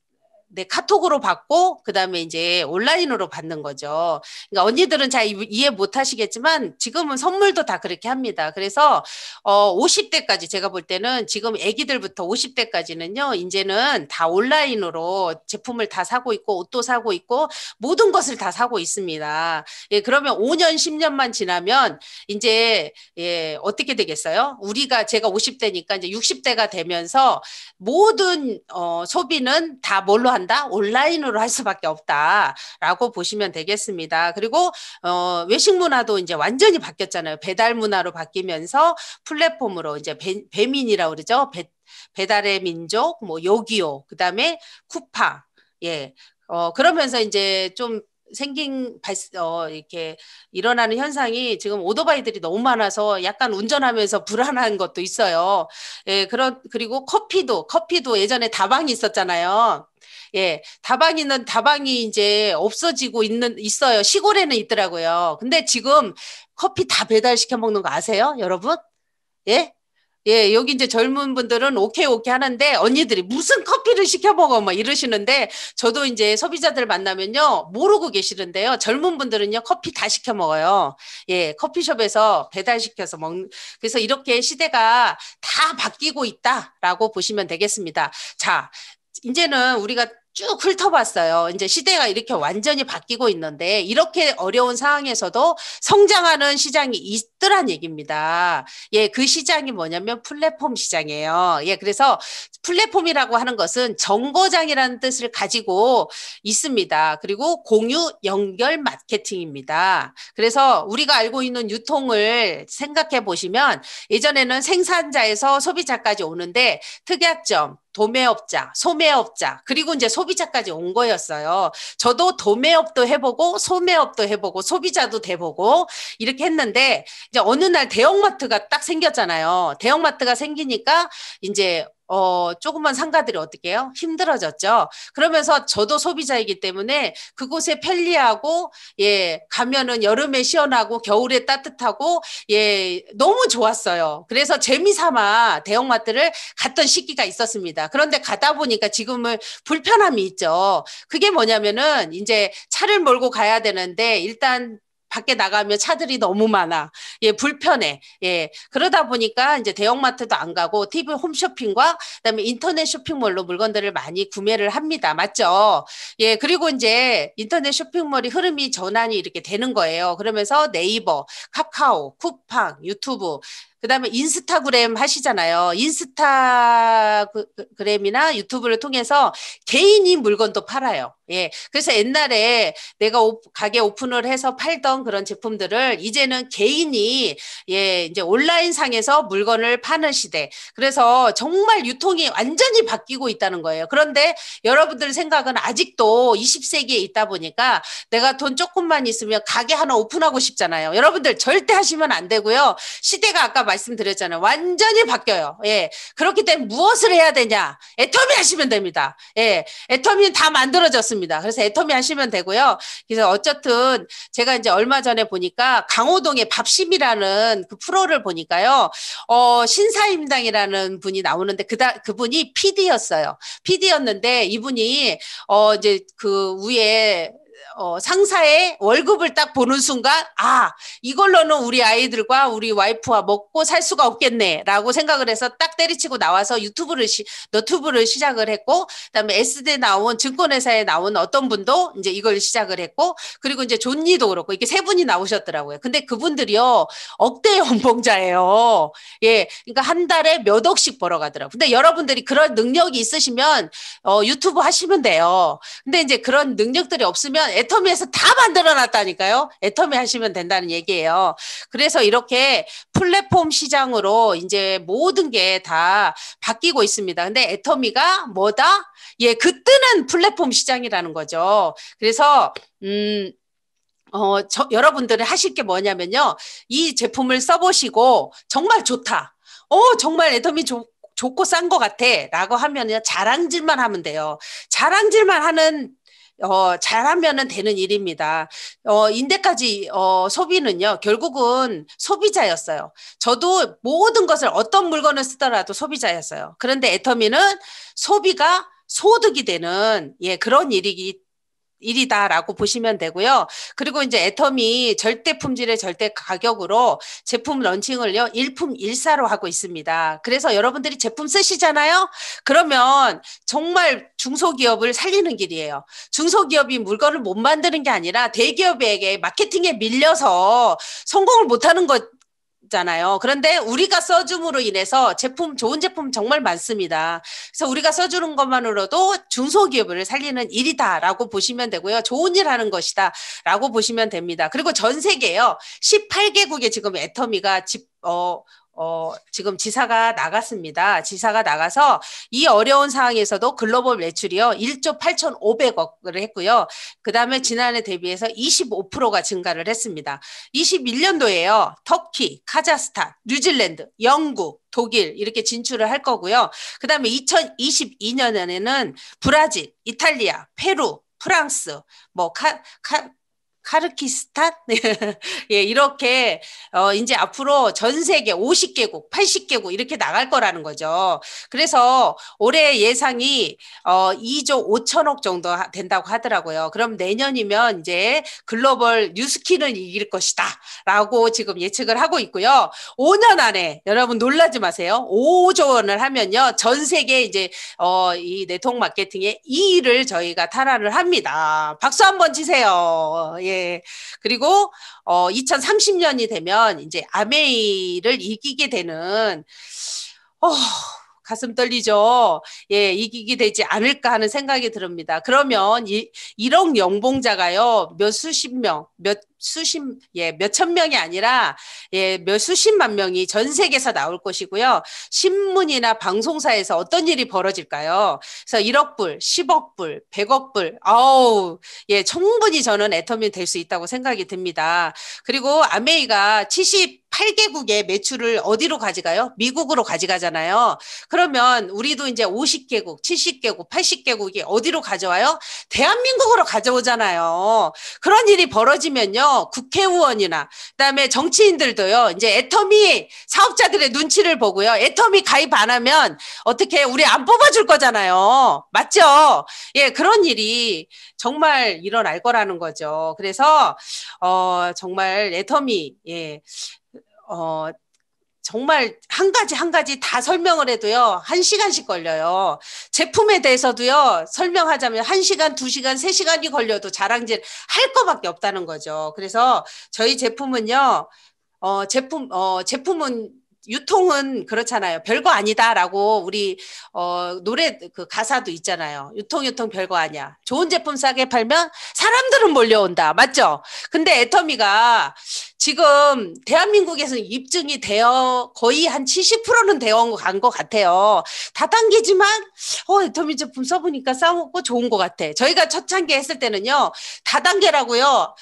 네, 카톡으로 받고 그다음에 이제 온라인으로 받는 거죠. 그러니까 언니들은 잘 이해 못 하시겠지만 지금은 선물도 다 그렇게 합니다. 그래서 어 50대까지 제가 볼 때는 지금 아기들부터 50대까지는요. 이제는 다 온라인으로 제품을 다 사고 있고 옷도 사고 있고 모든 것을 다 사고 있습니다. 예, 그러면 5년 10년만 지나면 이제 예, 어떻게 되겠어요? 우리가 제가 50대니까 이제 60대가 되면서 모든 어 소비는 다 뭘로 한다? 온라인으로 할 수밖에 없다라고 보시면 되겠습니다. 그리고 어, 외식 문화도 이제 완전히 바뀌었잖아요. 배달 문화로 바뀌면서 플랫폼으로 이제 배, 배민이라고 그러죠. 배, 배달의 민족, 뭐 요기요, 그다음에 쿠파, 예, 어, 그러면서 이제 좀 생긴 발 어, 이렇게 일어나는 현상이 지금 오토바이들이 너무 많아서 약간 운전하면서 불안한 것도 있어요. 예, 그런 그리고 커피도 커피도 예전에 다방이 있었잖아요. 예, 다방이는 다방이 이제 없어지고 있는 있어요. 시골에는 있더라고요. 근데 지금 커피 다 배달시켜 먹는 거 아세요, 여러분? 예? 예, 여기 이제 젊은 분들은 오케이 오케이 하는데 언니들이 무슨 커피를 시켜 먹어 막 이러시는데 저도 이제 소비자들 만나면요 모르고 계시는데요 젊은 분들은요 커피 다 시켜 먹어요 예 커피숍에서 배달 시켜서 먹는 그래서 이렇게 시대가 다 바뀌고 있다라고 보시면 되겠습니다 자 이제는 우리가 쭉 훑어봤어요. 이제 시대가 이렇게 완전히 바뀌고 있는데 이렇게 어려운 상황에서도 성장하는 시장이 있더란 얘기입니다. 예, 그 시장이 뭐냐면 플랫폼 시장이에요. 예, 그래서 플랫폼이라고 하는 것은 정거장이라는 뜻을 가지고 있습니다. 그리고 공유 연결 마케팅입니다. 그래서 우리가 알고 있는 유통을 생각해 보시면 예전에는 생산자에서 소비자까지 오는데 특약점 도매업자, 소매업자, 그리고 이제 소비자까지 온 거였어요. 저도 도매업도 해보고 소매업도 해보고 소비자도 돼보고 이렇게 했는데 이제 어느 날 대형마트가 딱 생겼잖아요. 대형마트가 생기니까 이제 어, 조금만 상가들이 어떻게 해요? 힘들어졌죠. 그러면서 저도 소비자이기 때문에 그곳에 편리하고, 예, 가면은 여름에 시원하고 겨울에 따뜻하고, 예, 너무 좋았어요. 그래서 재미 삼아 대형마트를 갔던 시기가 있었습니다. 그런데 가다 보니까 지금은 불편함이 있죠. 그게 뭐냐면은 이제 차를 몰고 가야 되는데 일단 밖에 나가면 차들이 너무 많아. 예, 불편해. 예. 그러다 보니까 이제 대형마트도 안 가고 TV 홈쇼핑과 그다음에 인터넷 쇼핑몰로 물건들을 많이 구매를 합니다. 맞죠? 예. 그리고 이제 인터넷 쇼핑몰이 흐름이 전환이 이렇게 되는 거예요. 그러면서 네이버, 카카오, 쿠팡, 유튜브 그다음에 인스타그램 하시잖아요. 인스타그램이나 유튜브를 통해서 개인이 물건도 팔아요. 예. 그래서 옛날에 내가 가게 오픈을 해서 팔던 그런 제품들을 이제는 개인이 예, 이제 온라인 상에서 물건을 파는 시대. 그래서 정말 유통이 완전히 바뀌고 있다는 거예요. 그런데 여러분들 생각은 아직도 20세기에 있다 보니까 내가 돈 조금만 있으면 가게 하나 오픈하고 싶잖아요. 여러분들 절대 하시면 안 되고요. 시대가 아까 말씀드렸잖아요. 완전히 바뀌어요. 예. 그렇기 때문에 무엇을 해야 되냐? 애터미 하시면 됩니다. 예. 애터미는 다 만들어졌습니다. 그래서 애터미 하시면 되고요. 그래서 어쨌든 제가 이제 얼마 전에 보니까 강호동의 밥심이라는 그 프로를 보니까요. 어, 신사임당이라는 분이 나오는데 그다 그분이 PD였어요. PD였는데 이분이 어 이제 그 위에 어, 상사의 월급을 딱 보는 순간 아 이걸로는 우리 아이들과 우리 와이프와 먹고 살 수가 없겠네라고 생각을 해서 딱 때리치고 나와서 유튜브를 시, 너튜브를 시작을 했고 그다음에 S대 나온 증권회사에 나온 어떤 분도 이제 이걸 시작을 했고 그리고 이제 존니도 그렇고 이렇게 세 분이 나오셨더라고요. 근데 그분들이요 억대 연봉자예요. 예, 그러니까 한 달에 몇 억씩 벌어가더라고요. 근데 여러분들이 그런 능력이 있으시면 어, 유튜브 하시면 돼요. 근데 이제 그런 능력들이 없으면 애터미에서 다 만들어 놨다니까요. 애터미 하시면 된다는 얘기예요. 그래서 이렇게 플랫폼 시장으로 이제 모든 게 다 바뀌고 있습니다. 근데 애터미가 뭐다? 예, 그 뜨는 플랫폼 시장이라는 거죠. 그래서 음 어, 저, 여러분들이 하실 게 뭐냐면요. 이 제품을 써보시고, 정말 좋다. 어, 정말 애터미 좋, 좋고 싼 것 같아. 라고 하면요. 자랑질만 하면 돼요. 자랑질만 하는 어, 잘하면 되는 일입니다. 어, 인대까지 어, 소비는요, 결국은 소비자였어요. 저도 모든 것을 어떤 물건을 쓰더라도 소비자였어요. 그런데 애터미는 소비가 소득이 되는 예 그런 일이기 일이다라고 보시면 되고요. 그리고 이제 애텀이 절대 품질의 절대 가격으로 제품 런칭을요, 일품일사로 하고 있습니다. 그래서 여러분들이 제품 쓰시잖아요? 그러면 정말 중소기업을 살리는 길이에요. 중소기업이 물건을 못 만드는 게 아니라 대기업에게 마케팅에 밀려서 성공을 못 하는 것, 잖아요. 그런데 우리가 써줌으로 인해서 제품 좋은 제품 정말 많습니다. 그래서 우리가 써주는 것만으로도 중소기업을 살리는 일이다라고 보시면 되고요. 좋은 일 하는 것이다라고 보시면 됩니다. 그리고 전 세계요. 18개국에 지금 애터미가 집 어, 어, 지금 지사가 나갔습니다. 지사가 나가서 이 어려운 상황에서도 글로벌 매출이요. 1조 8,500억을 했고요. 그 다음에 지난해 대비해서 25%가 증가를 했습니다. 21년도에요. 터키, 카자흐스탄, 뉴질랜드, 영국, 독일 이렇게 진출을 할 거고요. 그 다음에 2022년에는 브라질, 이탈리아, 페루, 프랑스, 뭐 카, 카, 카르키스탄? 예, 이렇게, 어, 이제 앞으로 전 세계 50개국, 80개국 이렇게 나갈 거라는 거죠. 그래서 올해 예상이, 어, 2조 5천억 정도 된다고 하더라고요. 그럼 내년이면 이제 글로벌 뉴스키는 이길 것이다. 라고 지금 예측을 하고 있고요. 5년 안에, 여러분 놀라지 마세요. 5조 원을 하면요. 전 세계 이제, 어, 이 네트워크 마케팅의 2위를 저희가 탈환을 합니다. 박수 한번 치세요. 예. 그리고 어 2030년이 되면 이제 아메이를 이기게 되는 어 가슴 떨리죠. 예, 이기게 되지 않을까 하는 생각이 듭니다. 그러면 이 1억 영봉자가요몇 수십 명, 몇 수십, 예, 몇 천 명이 아니라, 예, 몇 수십만 명이 전 세계에서 나올 것이고요. 신문이나 방송사에서 어떤 일이 벌어질까요? 그래서 1억 불, 10억 불, 100억 불, 아우, 예, 충분히 저는 애터미될 수 있다고 생각이 듭니다. 그리고 아메이가 70, 8개국의 매출을 어디로 가져가요? 미국으로 가져가잖아요. 그러면 우리도 이제 50개국, 70개국, 80개국이 어디로 가져와요? 대한민국으로 가져오잖아요. 그런 일이 벌어지면요. 국회의원이나 그다음에 정치인들도요. 이제 애터미 사업자들의 눈치를 보고요. 애터미 가입 안 하면 어떻게 우리 안 뽑아줄 거잖아요. 맞죠? 예, 그런 일이 정말 일어날 거라는 거죠. 그래서 어 정말 애터미 예 어, 정말 한 가지 한 가지 다 설명을 해도요, 한 시간씩 걸려요. 제품에 대해서도요, 설명하자면 한 시간, 두 시간, 세 시간이 걸려도 자랑질 할것밖에 없다는 거죠. 그래서 저희 제품은요, 어, 제품, 어, 제품은 유통은 그렇잖아요. 별거 아니다라고 우리 어 노래 그 가사도 있잖아요. 유통 유통 별거 아니야. 좋은 제품 싸게 팔면 사람들은 몰려온다. 맞죠? 근데 애터미가 지금 대한민국에서는 입증이 되어 거의 한 70%는 되어 간것 같아요. 다단계지만 어 애터미 제품 써보니까 싸먹고 좋은 것 같아. 저희가 첫 단계 했을 때는요. 다단계라고요.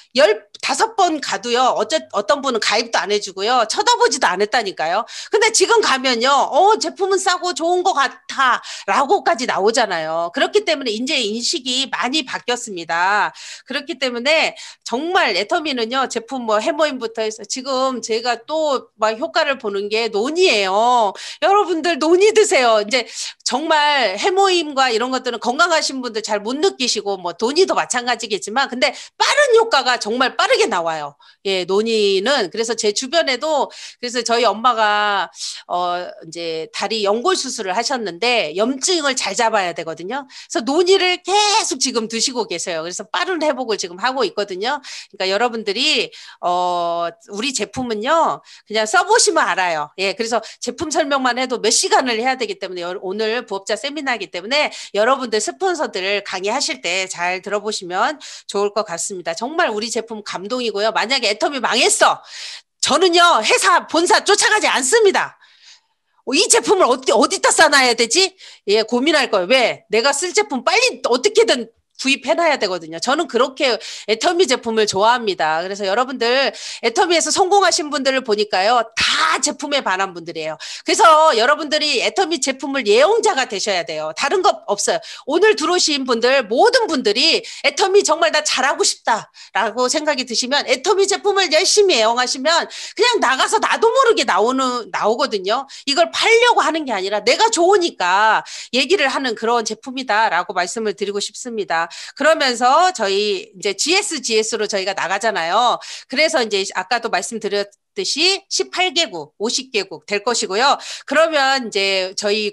다섯 번 가도요. 어째, 어떤 분은 가입도 안 해주고요. 쳐다보지도 안했다니까요 근데 지금 가면요. 어, 제품은 싸고 좋은 것 같아. 라고까지 나오잖아요. 그렇기 때문에 인제 인식이 많이 바뀌었습니다. 그렇기 때문에 정말 에터미는요. 제품 뭐해모임부터 해서 지금 제가 또 막 효과를 보는 게논의에요 여러분들 논의 드세요. 이제 정말 해모임과 이런 것들은 건강하신 분들 잘 못 느끼시고 뭐 돈이도 마찬가지겠지만 근데 빠른 효과가 정말 빠른 빠르게 나와요. 예, 논의는 그래서 제 주변에도 그래서 저희 엄마가 어 이제 다리 연골 수술을 하셨는데 염증을 잘 잡아야 되거든요. 그래서 논의를 계속 지금 드시고 계세요. 그래서 빠른 회복을 지금 하고 있거든요. 그러니까 여러분들이 어 우리 제품은요. 그냥 써 보시면 알아요. 예, 그래서 제품 설명만 해도 몇 시간을 해야 되기 때문에 오늘 부업자 세미나이기 때문에 여러분들 스폰서들 강의하실 때 잘 들어보시면 좋을 것 같습니다. 정말 우리 제품 감 감동이고요. 만약에 애텀미 망했어. 저는요, 회사, 본사 쫓아가지 않습니다. 어, 이 제품을 어디, 어디다 싸놔야 되지? 예, 고민할 거예요. 왜? 내가 쓸 제품 빨리 어떻게든 구입해놔야 되거든요. 저는 그렇게 애터미 제품을 좋아합니다. 그래서 여러분들 애터미에서 성공하신 분들을 보니까요. 다 제품에 반한 분들이에요. 그래서 여러분들이 애터미 제품을 예용자가 되셔야 돼요. 다른 것 없어요. 오늘 들어오신 분들 모든 분들이 애터미 정말 나 잘하고 싶다라고 생각이 드시면 애터미 제품을 열심히 애용하시면 그냥 나가서 나도 모르게 나오는 나오거든요. 이걸 팔려고 하는 게 아니라 내가 좋으니까 얘기를 하는 그런 제품이다라고 말씀을 드리고 싶습니다. 그러면서 저희 이제 GSGS로 저희가 나가잖아요. 그래서 이제 아까도 말씀드렸 듯이 18개국, 50개국 될 것이고요. 그러면 이제 저희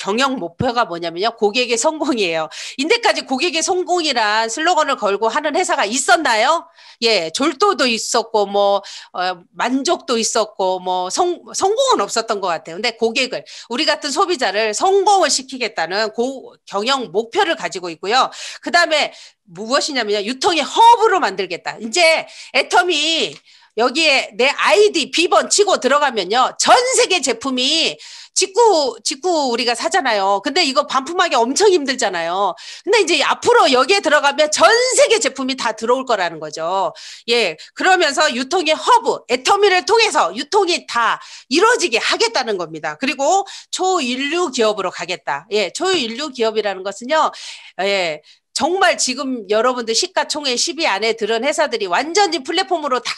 경영 목표가 뭐냐면요. 고객의 성공이에요. 인데까지 고객의 성공이란 슬로건을 걸고 하는 회사가 있었나요? 예, 졸도도 있었고, 뭐, 어, 만족도 있었고, 뭐, 성, 성공은 없었던 것 같아요. 근데 고객을, 우리 같은 소비자를 성공을 시키겠다는 고, 경영 목표를 가지고 있고요. 그 다음에 무엇이냐면요. 유통의 허브로 만들겠다. 이제 애텀이 여기에 내 아이디 비번 치고 들어가면요. 전 세계 제품이 직구, 직구 우리가 사잖아요. 근데 이거 반품하기 엄청 힘들잖아요. 근데 이제 앞으로 여기에 들어가면 전 세계 제품이 다 들어올 거라는 거죠. 예. 그러면서 유통의 허브, 애터미를 통해서 유통이 다 이루어지게 하겠다는 겁니다. 그리고 초인류 기업으로 가겠다. 예. 초인류 기업이라는 것은요. 예. 정말 지금 여러분들 시가총액 10위 안에 들은 회사들이 완전히 플랫폼으로 다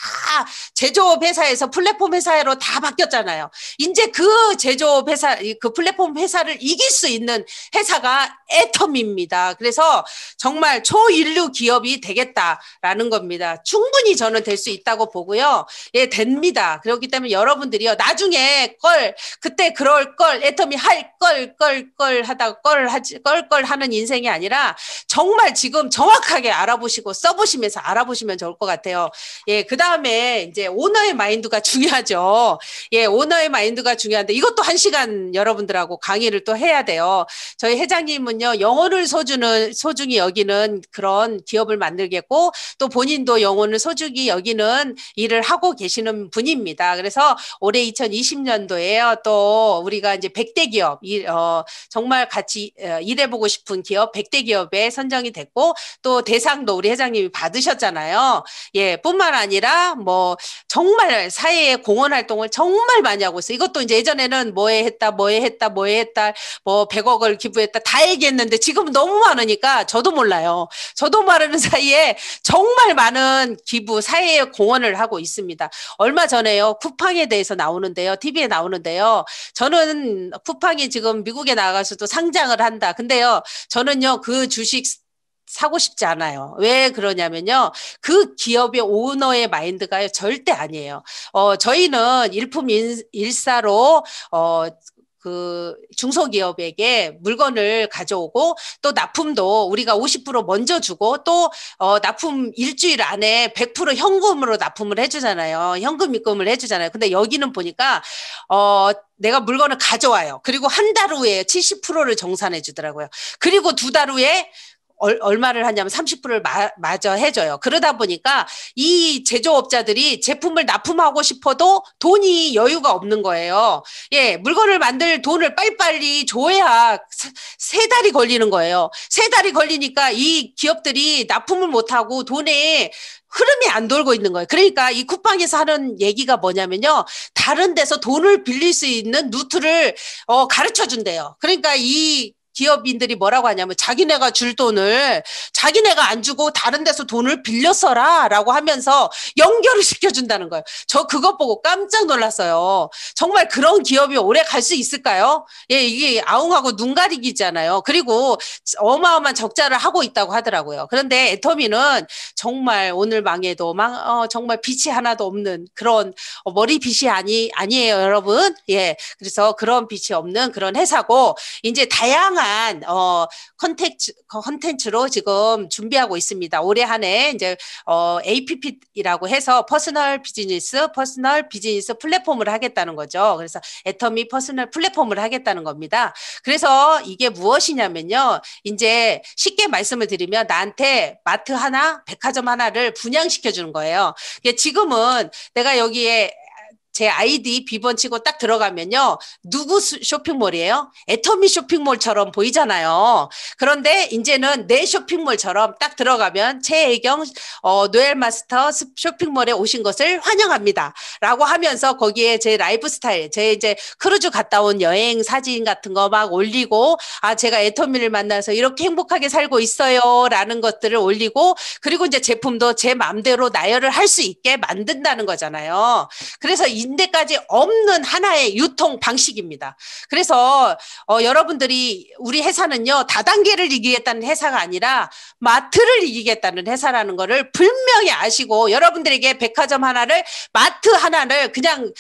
제조업 회사에서 플랫폼 회사로 다 바뀌었잖아요. 이제 그 제조업 회사, 그 플랫폼 회사를 이길 수 있는 회사가 애텀입니다. 그래서 정말 초인류 기업이 되겠다라는 겁니다. 충분히 저는 될 수 있다고 보고요. 예, 됩니다. 그렇기 때문에 여러분들이요. 나중에 걸, 그때 그럴 걸, 애텀이 할 걸, 걸, 걸 하다가 걸 하지, 걸, 걸 하는 인생이 아니라 정 정말 지금 정확하게 알아보시고 써보시면서 알아보시면 좋을 것 같아요. 예, 그 다음에 이제 오너의 마인드가 중요하죠. 예, 오너의 마인드가 중요한데 이것도 한 시간 여러분들하고 강의를 또 해야 돼요. 저희 회장님은요, 영혼을 소주는, 소중히 여기는 그런 기업을 만들겠고 또 본인도 영혼을 소중히 여기는 일을 하고 계시는 분입니다. 그래서 올해 2020년도에요. 또 우리가 이제 100대 기업, 이, 어, 정말 같이 어, 일해보고 싶은 기업, 100대 기업에 선정 선정이 됐고 또 대상도 우리 회장님이 받으셨잖아요. 예, 뿐만 아니라 뭐 정말 사회의 공헌 활동을 정말 많이 하고 있어요. 이것도 이제 예전에는 뭐에 했다, 뭐에 했다, 뭐에 했다, 뭐 100억을 기부했다 다 얘기했는데 지금 너무 많으니까 저도 몰라요. 저도 모르는 사이에 정말 많은 기부 사회의 공헌을 하고 있습니다. 얼마 전에요. 쿠팡에 대해서 나오는데요. TV에 나오는데요. 저는 쿠팡이 지금 미국에 나가서도 상장을 한다. 근데요. 저는요. 그 주식 사고 싶지 않아요. 왜 그러냐면요. 그 기업의 오너의 마인드가 절대 아니에요. 어, 저희는 일품 인, 일사로, 어, 그 중소기업에게 물건을 가져오고 또 납품도 우리가 50% 먼저 주고 또 어, 납품 일주일 안에 100% 현금으로 납품을 해주잖아요. 현금 입금을 해주잖아요. 근데 여기는 보니까 어, 내가 물건을 가져와요. 그리고 한 달 후에 70%를 정산해 주더라고요. 그리고 두 달 후에 얼, 마를 하냐면 30%를 마, 마저 해줘요. 그러다 보니까 이 제조업자들이 제품을 납품하고 싶어도 돈이 여유가 없는 거예요. 예, 물건을 만들 돈을 빨리빨리 줘야 세 달이 걸리는 거예요. 세 달이 걸리니까 이 기업들이 납품을 못하고 돈에 흐름이 안 돌고 있는 거예요. 그러니까 이 쿠팡에서 하는 얘기가 뭐냐면요. 다른 데서 돈을 빌릴 수 있는 루트를 어, 가르쳐 준대요. 그러니까 이 기업인들이 뭐라고 하냐면 자기네가 줄 돈을 자기네가 안 주고 다른 데서 돈을 빌려 써라라고 하면서 연결을 시켜준다는 거예요. 저 그것 보고 깜짝 놀랐어요. 정말 그런 기업이 오래 갈 수 있을까요? 예, 이게 아웅하고 눈 가리기잖아요. 그리고 어마어마한 적자를 하고 있다고 하더라고요. 그런데 애터미는 정말 오늘 망해도 망, 어, 정말 빛이 하나도 없는 그런 어, 머리 빛이 아니 아니에요, 여러분. 예, 그래서 그런 빛이 없는 그런 회사고 이제 다양한 다양한 어 컨텐츠 그 컨텐츠로 지금 준비하고 있습니다. 올해 한해 이제 어 APP이라고 해서 퍼스널 비즈니스 퍼스널 비즈니스 플랫폼을 하겠다는 거죠. 그래서 애터미 퍼스널 플랫폼을 하겠다는 겁니다. 그래서 이게 무엇이냐면요. 이제 쉽게 말씀을 드리면 나한테 마트 하나, 백화점 하나를 분양시켜 주는 거예요. 지금은 내가 여기에 제 아이디 비번 치고 딱 들어가면요. 누구 쇼핑몰이에요? 애터미 쇼핑몰처럼 보이잖아요. 그런데 이제는 내 쇼핑몰처럼 딱 들어가면 최애경 어, 노엘 마스터 쇼핑몰에 오신 것을 환영합니다. 라고 하면서 거기에 제 라이프 스타일, 제 이제 크루즈 갔다 온 여행 사진 같은 거 막 올리고 아, 제가 애터미를 만나서 이렇게 행복하게 살고 있어요. 라는 것들을 올리고 그리고 이제 제품도 제 마음대로 나열을 할 수 있게 만든다는 거잖아요. 그래서 이 인대까지 없는 하나의 유통 방식입니다. 그래서 어, 여러분들이 우리 회사는요 다단계를 이기겠다는 회사가 아니라 마트를 이기겠다는 회사라는 것을 분명히 아시고 여러분들에게 백화점 하나를 마트 하나를 그냥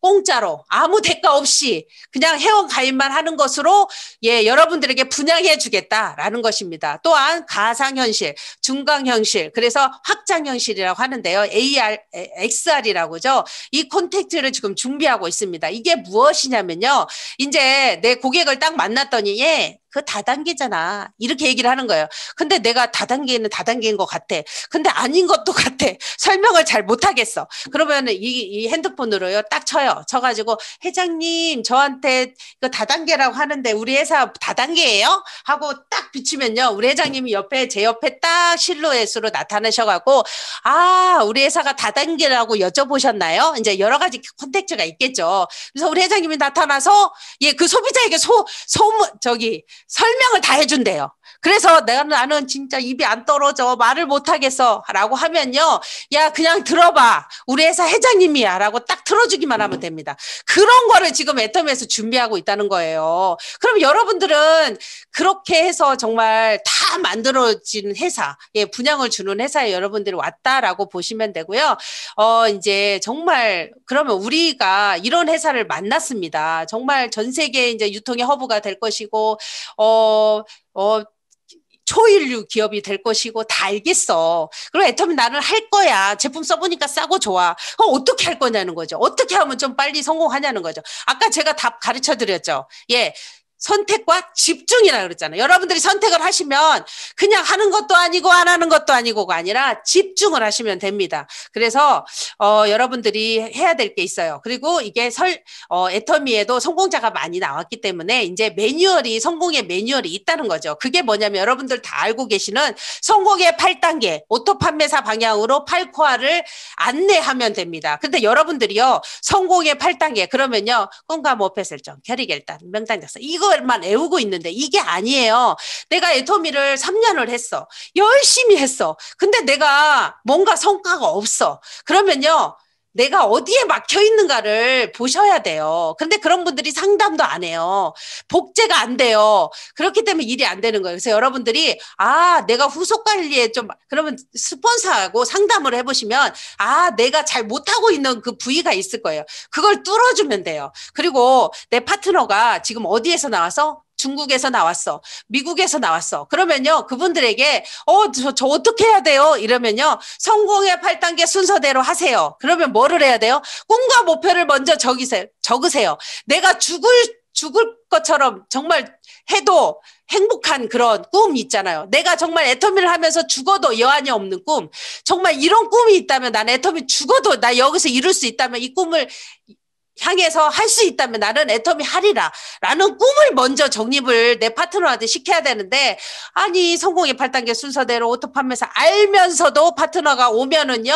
공짜로 아무 대가 없이 그냥 회원 가입만 하는 것으로 예 여러분들에게 분양해 주겠다라는 것입니다. 또한 가상현실, 중강현실, 그래서 확장현실이라고 하는데요. AR, XR이라고죠. 이 콘택트를 지금 준비하고 있습니다. 이게 무엇이냐면요. 이제 내 고객을 딱 만났더니 예그 다단계잖아. 이렇게 얘기를 하는 거예요. 근데 내가 다단계는 다단계인 것 같아. 근데 아닌 것도 같아. 설명을 잘 못하겠어. 그러면 이, 이 핸드폰으로요. 딱 쳐요. 쳐가지고, 회장님, 저한테 그 다단계라고 하는데 우리 회사 다단계예요? 하고 딱 비치면요. 우리 회장님이 옆에, 제 옆에 딱 실루엣으로 나타나셔가고, 아, 우리 회사가 다단계라고 여쭤보셨나요? 이제 여러 가지 콘택트가 있겠죠. 그래서 우리 회장님이 나타나서, 예, 그 소비자에게 소, 소문, 저기, 설명을 다 해준대요. 그래서 내가 나는 진짜 입이 안 떨어져 말을 못 하겠어라고 하면요, 야 그냥 들어봐 우리 회사 회장님이야라고 딱 들어주기만 하면 됩니다. 그런 거를 지금 애텀에서 준비하고 있다는 거예요. 그럼 여러분들은 그렇게 해서 정말 다 만들어진 회사, 예 분양을 주는 회사에 여러분들이 왔다라고 보시면 되고요. 어 이제 정말 그러면 우리가 이런 회사를 만났습니다. 정말 전 세계 이제 유통의 허브가 될 것이고 어 어, 초일류 기업이 될 것이고 다 알겠어. 그리고 애터미 나는 할 거야. 제품 써보니까 싸고 좋아. 그럼 어떻게 할 거냐는 거죠. 어떻게 하면 좀 빨리 성공하냐는 거죠. 아까 제가 답 가르쳐 드렸죠. 예. 선택과 집중이라 그랬잖아요. 여러분들이 선택을 하시면 그냥 하는 것도 아니고 안 하는 것도 아니고가 아니라 집중을 하시면 됩니다. 그래서 어, 여러분들이 해야 될 게 있어요. 그리고 이게 설 어, 애터미에도 성공자가 많이 나왔기 때문에 이제 매뉴얼이 성공의 매뉴얼이 있다는 거죠. 그게 뭐냐면 여러분들 다 알고 계시는 성공의 8단계 오토 판매사 방향으로 팔코아를 안내하면 됩니다. 근데 여러분들이요 성공의 8단계 그러면요 꿈과 목패 설정 결의 결단 명당 작성 이거 그거만 애우고 있는데 이게 아니에요. 내가 애터미를 3년을 했어. 열심히 했어. 근데 내가 뭔가 성과가 없어. 그러면요. 내가 어디에 막혀 있는가를 보셔야 돼요. 근데 그런 분들이 상담도 안 해요. 복제가 안 돼요. 그렇기 때문에 일이 안 되는 거예요. 그래서 여러분들이 아, 내가 후속 관리에 좀 그러면 스폰서하고 상담을 해 보시면 아, 내가 잘 못 하고 있는 그 부위가 있을 거예요. 그걸 뚫어 주면 돼요. 그리고 내 파트너가 지금 어디에서 나와서 중국에서 나왔어. 미국에서 나왔어. 그러면요. 그분들에게 어, 저, 저 어떻게 해야 돼요? 이러면요. 성공의 8단계 순서대로 하세요. 그러면 뭐를 해야 돼요? 꿈과 목표를 먼저 적이세요. 적으세요. 내가 죽을 죽을 것처럼 정말 해도 행복한 그런 꿈 있잖아요. 내가 정말 애터미를 하면서 죽어도 여한이 없는 꿈. 정말 이런 꿈이 있다면 난 애터미 죽어도 나 여기서 이룰 수 있다면 이 꿈을 향해서 할 수 있다면 나는 애터미 하리라. 라는 꿈을 먼저 정립을 내 파트너한테 시켜야 되는데, 아니, 성공의 8단계 순서대로 오토 판매서 알면서도 파트너가 오면은요,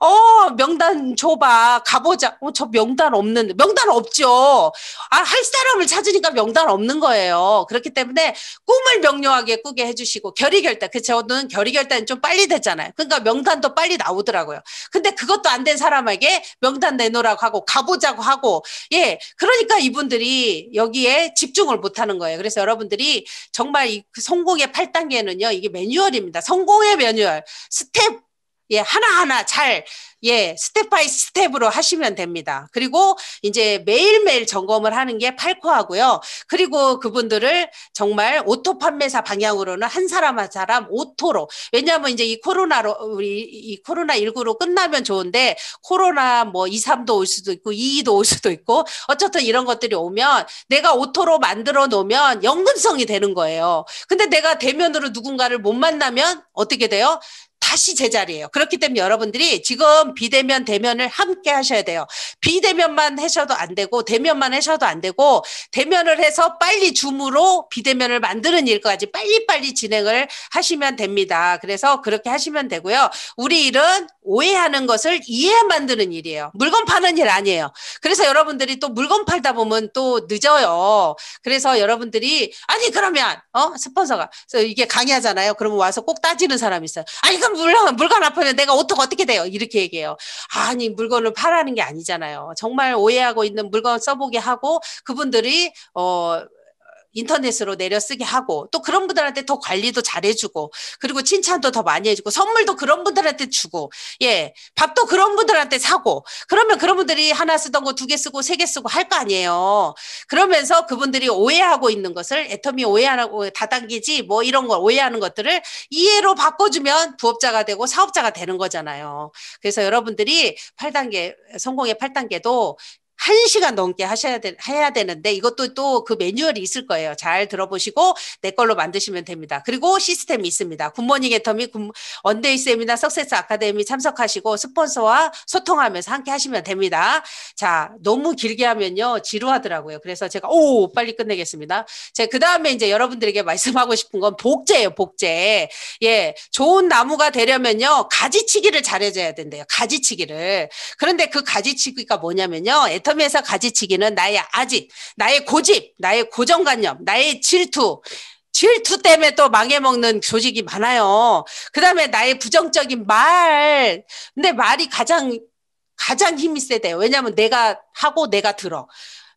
어, 명단 줘봐. 가보자. 어, 저 명단 없는데. 명단 없죠. 아, 할 사람을 찾으니까 명단 없는 거예요. 그렇기 때문에 꿈을 명료하게 꾸게 해주시고, 결의결단. 그, 저는 결의결단이 좀 빨리 됐잖아요. 그러니까 명단도 빨리 나오더라고요. 근데 그것도 안 된 사람에게 명단 내놓으라고 하고, 가보자고 하고, 하고 예 그러니까 이분들이 여기에 집중을 못하는 거예요. 그래서 여러분들이 정말 이 그 성공의 8단계는요 이게 매뉴얼입니다. 성공의 매뉴얼 스텝 예, 하나하나 잘, 예, 스텝 바이 스텝으로 하시면 됩니다. 그리고 이제 매일매일 점검을 하는 게 팔코하고요. 그리고 그분들을 정말 오토 판매사 방향으로는 한 사람 한 사람 오토로. 왜냐하면 이제 이 코로나로, 우리 이 코로나19로 끝나면 좋은데 코로나 뭐 2, 3도 올 수도 있고 2, 2도 올 수도 있고 어쨌든 이런 것들이 오면 내가 오토로 만들어 놓으면 연금성이 되는 거예요. 근데 내가 대면으로 누군가를 못 만나면 어떻게 돼요? 다시 제자리예요. 그렇기 때문에 여러분들이 지금 비대면 대면을 함께 하셔야 돼요. 비대면만 하셔도 안 되고 대면만 하셔도 안 되고 대면을 해서 빨리 줌으로 비대면을 만드는 일까지 빨리빨리 진행을 하시면 됩니다. 그래서 그렇게 하시면 되고요. 우리 일은 오해하는 것을 이해 만드는 일이에요. 물건 파는 일 아니에요. 그래서 여러분들이 또 물건 팔다 보면 또 늦어요. 그래서 여러분들이 아니 그러면 어 스폰서가 이게 강의하잖아요. 그러면 와서 꼭 따지는 사람이 있어요. 아니 그럼 물건, 물건 아프면 내가 어떻게, 어떻게 돼요? 이렇게 얘기해요. 아니, 물건을 팔라는 게 아니잖아요. 정말 오해하고 있는 물건 써보게 하고 그분들이, 어, 인터넷으로 내려쓰게 하고 또 그런 분들한테 더 관리도 잘해주고 그리고 칭찬도 더 많이 해주고 선물도 그런 분들한테 주고 예 밥도 그런 분들한테 사고 그러면 그런 분들이 하나 쓰던 거 두 개 쓰고 세 개 쓰고 할 거 아니에요. 그러면서 그분들이 오해하고 있는 것을 애터미 오해하고 다단기지 뭐 이런 걸 오해하는 것들을 이해로 바꿔주면 부업자가 되고 사업자가 되는 거잖아요. 그래서 여러분들이 8단계 성공의 8단계도 한시간 넘게 하셔야 되, 해야 되는데 이것도 또 그 매뉴얼이 있을 거예요. 잘 들어보시고 내 걸로 만드시면 됩니다. 그리고 시스템이 있습니다. 굿모닝 애터미 언데이 세미나 석세스 아카데미 참석하시고 스폰서와 소통하면서 함께 하시면 됩니다. 자, 너무 길게 하면요. 지루하더라고요. 그래서 제가 오, 빨리 끝내겠습니다. 제가 그다음에 이제 여러분들에게 말씀하고 싶은 건 복제예요, 복제. 예. 좋은 나무가 되려면요. 가지치기를 잘해 줘야 된대요. 가지치기를. 그런데 그 가지치기가 뭐냐면요. 바텀에서 가지치기는 나의 아직 나의 고집, 나의 고정관념, 나의 질투, 질투 때문에 또 망해먹는 조직이 많아요. 그 다음에 나의 부정적인 말. 근데 말이 가장, 가장 힘이 세대요. 왜냐하면 내가 하고 내가 들어.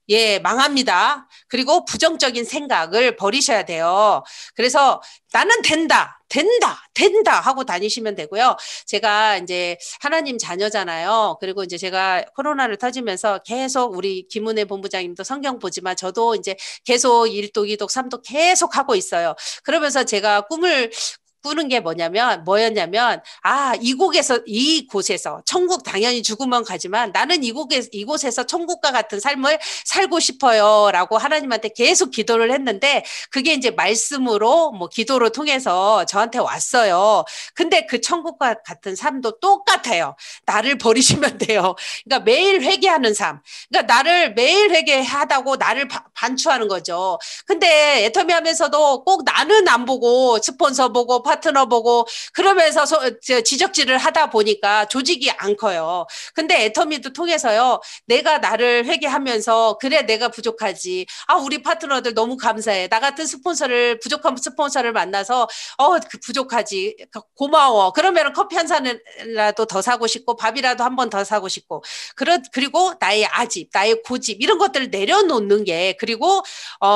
예, 망합니다. 그리고 부정적인 생각을 버리셔야 돼요. 그래서 나는 된다, 된다, 된다 하고 다니시면 되고요. 제가 이제 하나님 자녀잖아요. 그리고 이제 제가 코로나를 터지면서 계속 우리 김은혜 본부장님도 성경 보지만 저도 이제 계속 일독, 이독, 삼독 계속 하고 있어요. 그러면서 제가 꿈을 꾸는 게 뭐냐면 뭐였냐면 아 이곳에서 이곳에서 천국 당연히 죽으면 가지만 나는 이곳에 이곳에서 천국과 같은 삶을 살고 싶어요라고 하나님한테 계속 기도를 했는데 그게 이제 말씀으로 뭐기도를 통해서 저한테 왔어요. 근데 그 천국과 같은 삶도 똑같아요. 나를 버리시면 돼요. 그러니까 매일 회개하는 삶. 그러니까 나를 매일 회개하다고 나를 바, 반추하는 거죠. 근데 애터미 하면서도 꼭 나는 안 보고 스폰서 보고 파트너 보고 그러면서 소, 지적질을 하다 보니까 조직이 안 커요. 근데 애터미도 통해서요. 내가 나를 회개하면서 그래 내가 부족하지. 아 우리 파트너들 너무 감사해. 나 같은 스폰서를 부족한 스폰서를 만나서 어그 부족하지. 그 고마워. 그러면 커피 한 잔이라도 더 사고 싶고 밥이라도 한 번 더 사고 싶고 그런 그리고 나의 아집, 나의 고집 이런 것들을 내려놓는 게 그리고 어,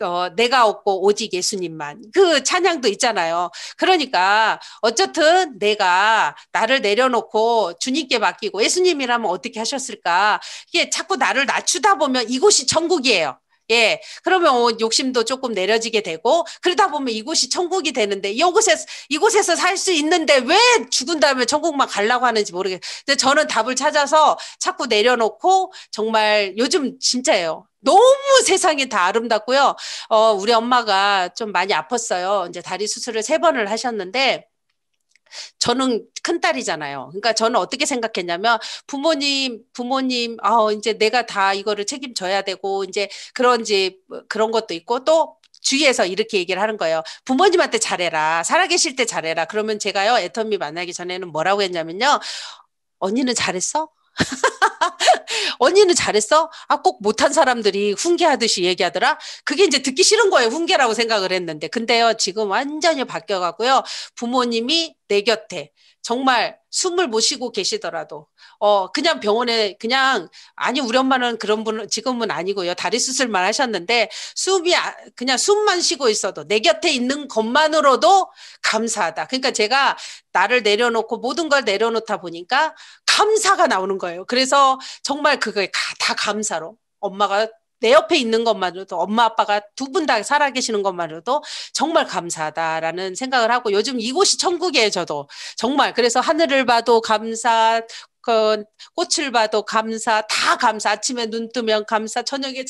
어 내가 없고 오직 예수님만 그 찬양도 있잖아요. 그러니까 어쨌든 내가 나를 내려놓고 주님께 맡기고 예수님이라면 어떻게 하셨을까? 이게 자꾸 나를 낮추다 보면 이곳이 천국이에요. 예. 그러면 욕심도 조금 내려지게 되고 그러다 보면 이곳이 천국이 되는데 이곳에서 이곳에서 살 수 있는데 왜 죽은 다음에 천국만 가려고 하는지 모르겠어요. 근데 저는 답을 찾아서 자꾸 내려놓고 정말 요즘 진짜예요. 너무 세상이 다 아름답고요. 어, 우리 엄마가 좀 많이 아팠어요. 이제 다리 수술을 세 번을 하셨는데 저는 큰 딸이잖아요. 그러니까 저는 어떻게 생각했냐면 부모님 부모님 아 이제 내가 다 이거를 책임져야 되고 이제 그런지 그런 것도 있고 또 주위에서 이렇게 얘기를 하는 거예요. 부모님한테 잘해라. 살아계실 때 잘해라. 그러면 제가요, 애터미 만나기 전에는 뭐라고 했냐면요. 언니는 잘했어? 언니는 잘했어? 아, 꼭 못한 사람들이 훈계하듯이 얘기하더라? 그게 이제 듣기 싫은 거예요. 훈계라고 생각을 했는데. 근데요, 지금 완전히 바뀌어가고요. 부모님이 내 곁에 정말 숨을 못 쉬고 계시더라도, 어, 그냥 병원에, 그냥, 아니, 우리 엄마는 그런 분, 지금은 아니고요. 다리 수술만 하셨는데, 숨이, 아, 그냥 숨만 쉬고 있어도, 내 곁에 있는 것만으로도 감사하다. 그러니까 제가 나를 내려놓고 모든 걸 내려놓다 보니까 감사가 나오는 거예요. 그래서 정말 그거에 다 감사로 엄마가 내 옆에 있는 것만으로도 엄마 아빠가 두 분 다 살아 계시는 것만으로도 정말 감사하다라는 생각을 하고 요즘 이곳이 천국이에요 저도 정말 그래서 하늘을 봐도 감사 그 꽃을 봐도 감사 다 감사 아침에 눈 뜨면 감사 저녁에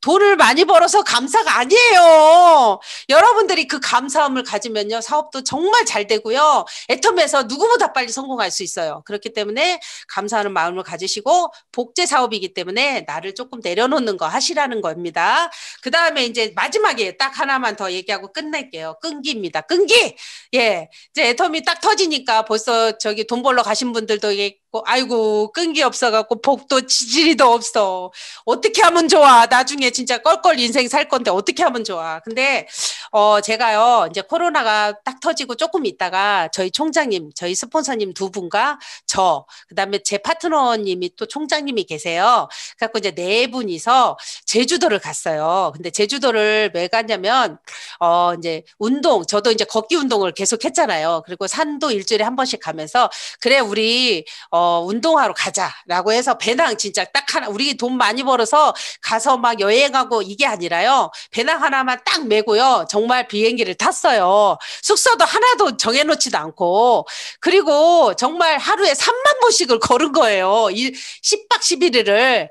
돈을 많이 벌어서 감사가 아니에요. 여러분들이 그 감사함을 가지면요. 사업도 정말 잘 되고요. 애텀에서 누구보다 빨리 성공할 수 있어요. 그렇기 때문에 감사하는 마음을 가지시고 복제 사업이기 때문에 나를 조금 내려놓는 거 하시라는 겁니다. 그 다음에 이제 마지막에 딱 하나만 더 얘기하고 끝낼게요. 끈기입니다. 끈기! 예. 이제 애텀이 딱 터지니까 벌써 저기 돈 벌러 가신 분들도 이게 어, 아이고 끈기 없어 갖고 복도 지지리도 없어 어떻게 하면 좋아 나중에 진짜 껄껄 인생 살 건데 어떻게 하면 좋아 근데 어, 제가요, 이제 코로나가 딱 터지고 조금 있다가 저희 총장님, 저희 스폰서님 두 분과 저, 그 다음에 제 파트너님이 또 총장님이 계세요. 그래갖고 이제 네 분이서 제주도를 갔어요. 근데 제주도를 왜 갔냐면, 어, 이제 운동, 저도 이제 걷기 운동을 계속 했잖아요. 그리고 산도 일주일에 한 번씩 가면서, 그래, 우리, 어, 운동하러 가자라고 해서 배낭 진짜 딱 하나, 우리 돈 많이 벌어서 가서 막 여행하고 이게 아니라요. 배낭 하나만 딱 메고요. 정말 비행기를 탔어요. 숙소도 하나도 정해놓지도 않고 그리고 정말 하루에 3만 보씩을 걸은 거예요. 이 10박 11일을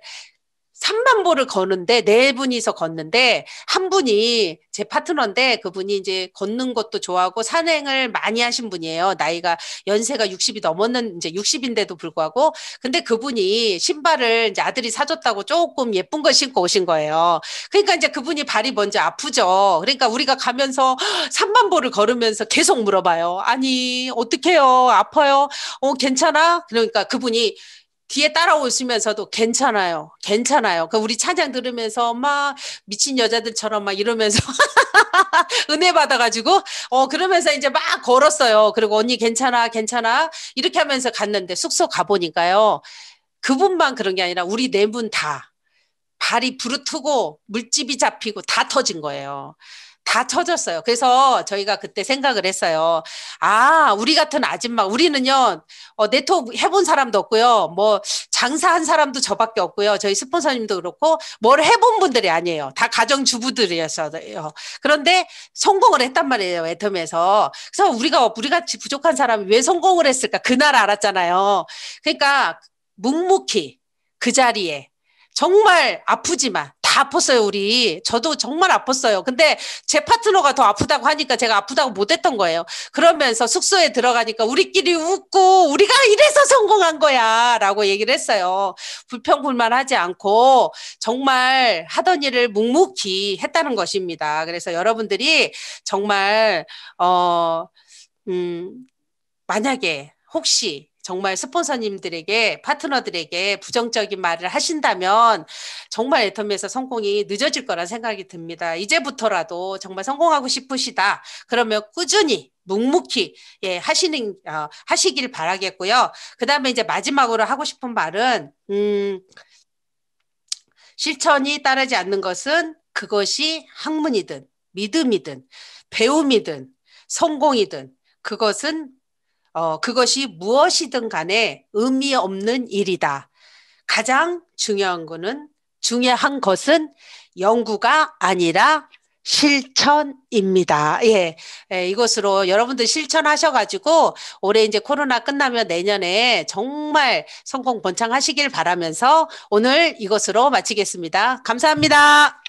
3만 보를 거는데 네 분이서 걷는데 한 분이 제 파트너인데 그분이 이제 걷는 것도 좋아하고 산행을 많이 하신 분이에요. 나이가 연세가 60이 넘었는 이제 60인데도 불구하고 근데 그분이 신발을 이제 아들이 사줬다고 조금 예쁜 걸 신고 오신 거예요. 그러니까 이제 그분이 발이 먼저 아프죠. 그러니까 우리가 가면서 3만 보를 걸으면서 계속 물어봐요. 아니 어떡해요 아파요? 어 괜찮아? 그러니까 그분이 뒤에 따라오시면서도 괜찮아요. 괜찮아요. 그 우리 찬양 들으면서 막 미친 여자들처럼 막 이러면서 은혜 받아가지고 어 그러면서 이제 막 걸었어요. 그리고 언니 괜찮아, 괜찮아 이렇게 하면서 갔는데 숙소 가 보니까요. 그분만 그런 게 아니라 우리 네 분 다 발이 부르트고 물집이 잡히고 다 터진 거예요. 다 쳐졌어요. 그래서 저희가 그때 생각을 했어요. 아, 우리 같은 아줌마, 우리는요, 어, 네트워크 해본 사람도 없고요. 뭐, 장사한 사람도 저밖에 없고요. 저희 스폰서님도 그렇고, 뭘 해본 분들이 아니에요. 다 가정주부들이었어요. 그런데 성공을 했단 말이에요. 애텀에서. 그래서 우리가, 우리 같이 부족한 사람이 왜 성공을 했을까? 그날 알았잖아요. 그러니까, 묵묵히 그 자리에 정말 아프지만 다 아팠어요, 우리. 저도 정말 아팠어요. 근데 제 파트너가 더 아프다고 하니까 제가 아프다고 못했던 거예요. 그러면서 숙소에 들어가니까 우리끼리 웃고 우리가 이래서 성공한 거야. 라고 얘기를 했어요. 불평불만 하지 않고 정말 하던 일을 묵묵히 했다는 것입니다. 그래서 여러분들이 정말, 어, 음, 만약에 혹시 정말 스폰서님들에게 파트너들에게 부정적인 말을 하신다면 정말 애터미에서 성공이 늦어질 거란 생각이 듭니다. 이제부터라도 정말 성공하고 싶으시다. 그러면 꾸준히 묵묵히 예, 하시는 어, 하시길 바라겠고요. 그다음에 이제 마지막으로 하고 싶은 말은 음 실천이 따르지 않는 것은 그것이 학문이든 믿음이든 배움이든 성공이든 그것은 어, 그것이 무엇이든 간에 의미 없는 일이다. 가장 중요한 거는 중요한 것은 연구가 아니라 실천입니다. 예. 예, 이것으로 여러분들 실천하셔가지고 올해 이제 코로나 끝나면 내년에 정말 성공 번창하시길 바라면서 오늘 이것으로 마치겠습니다. 감사합니다.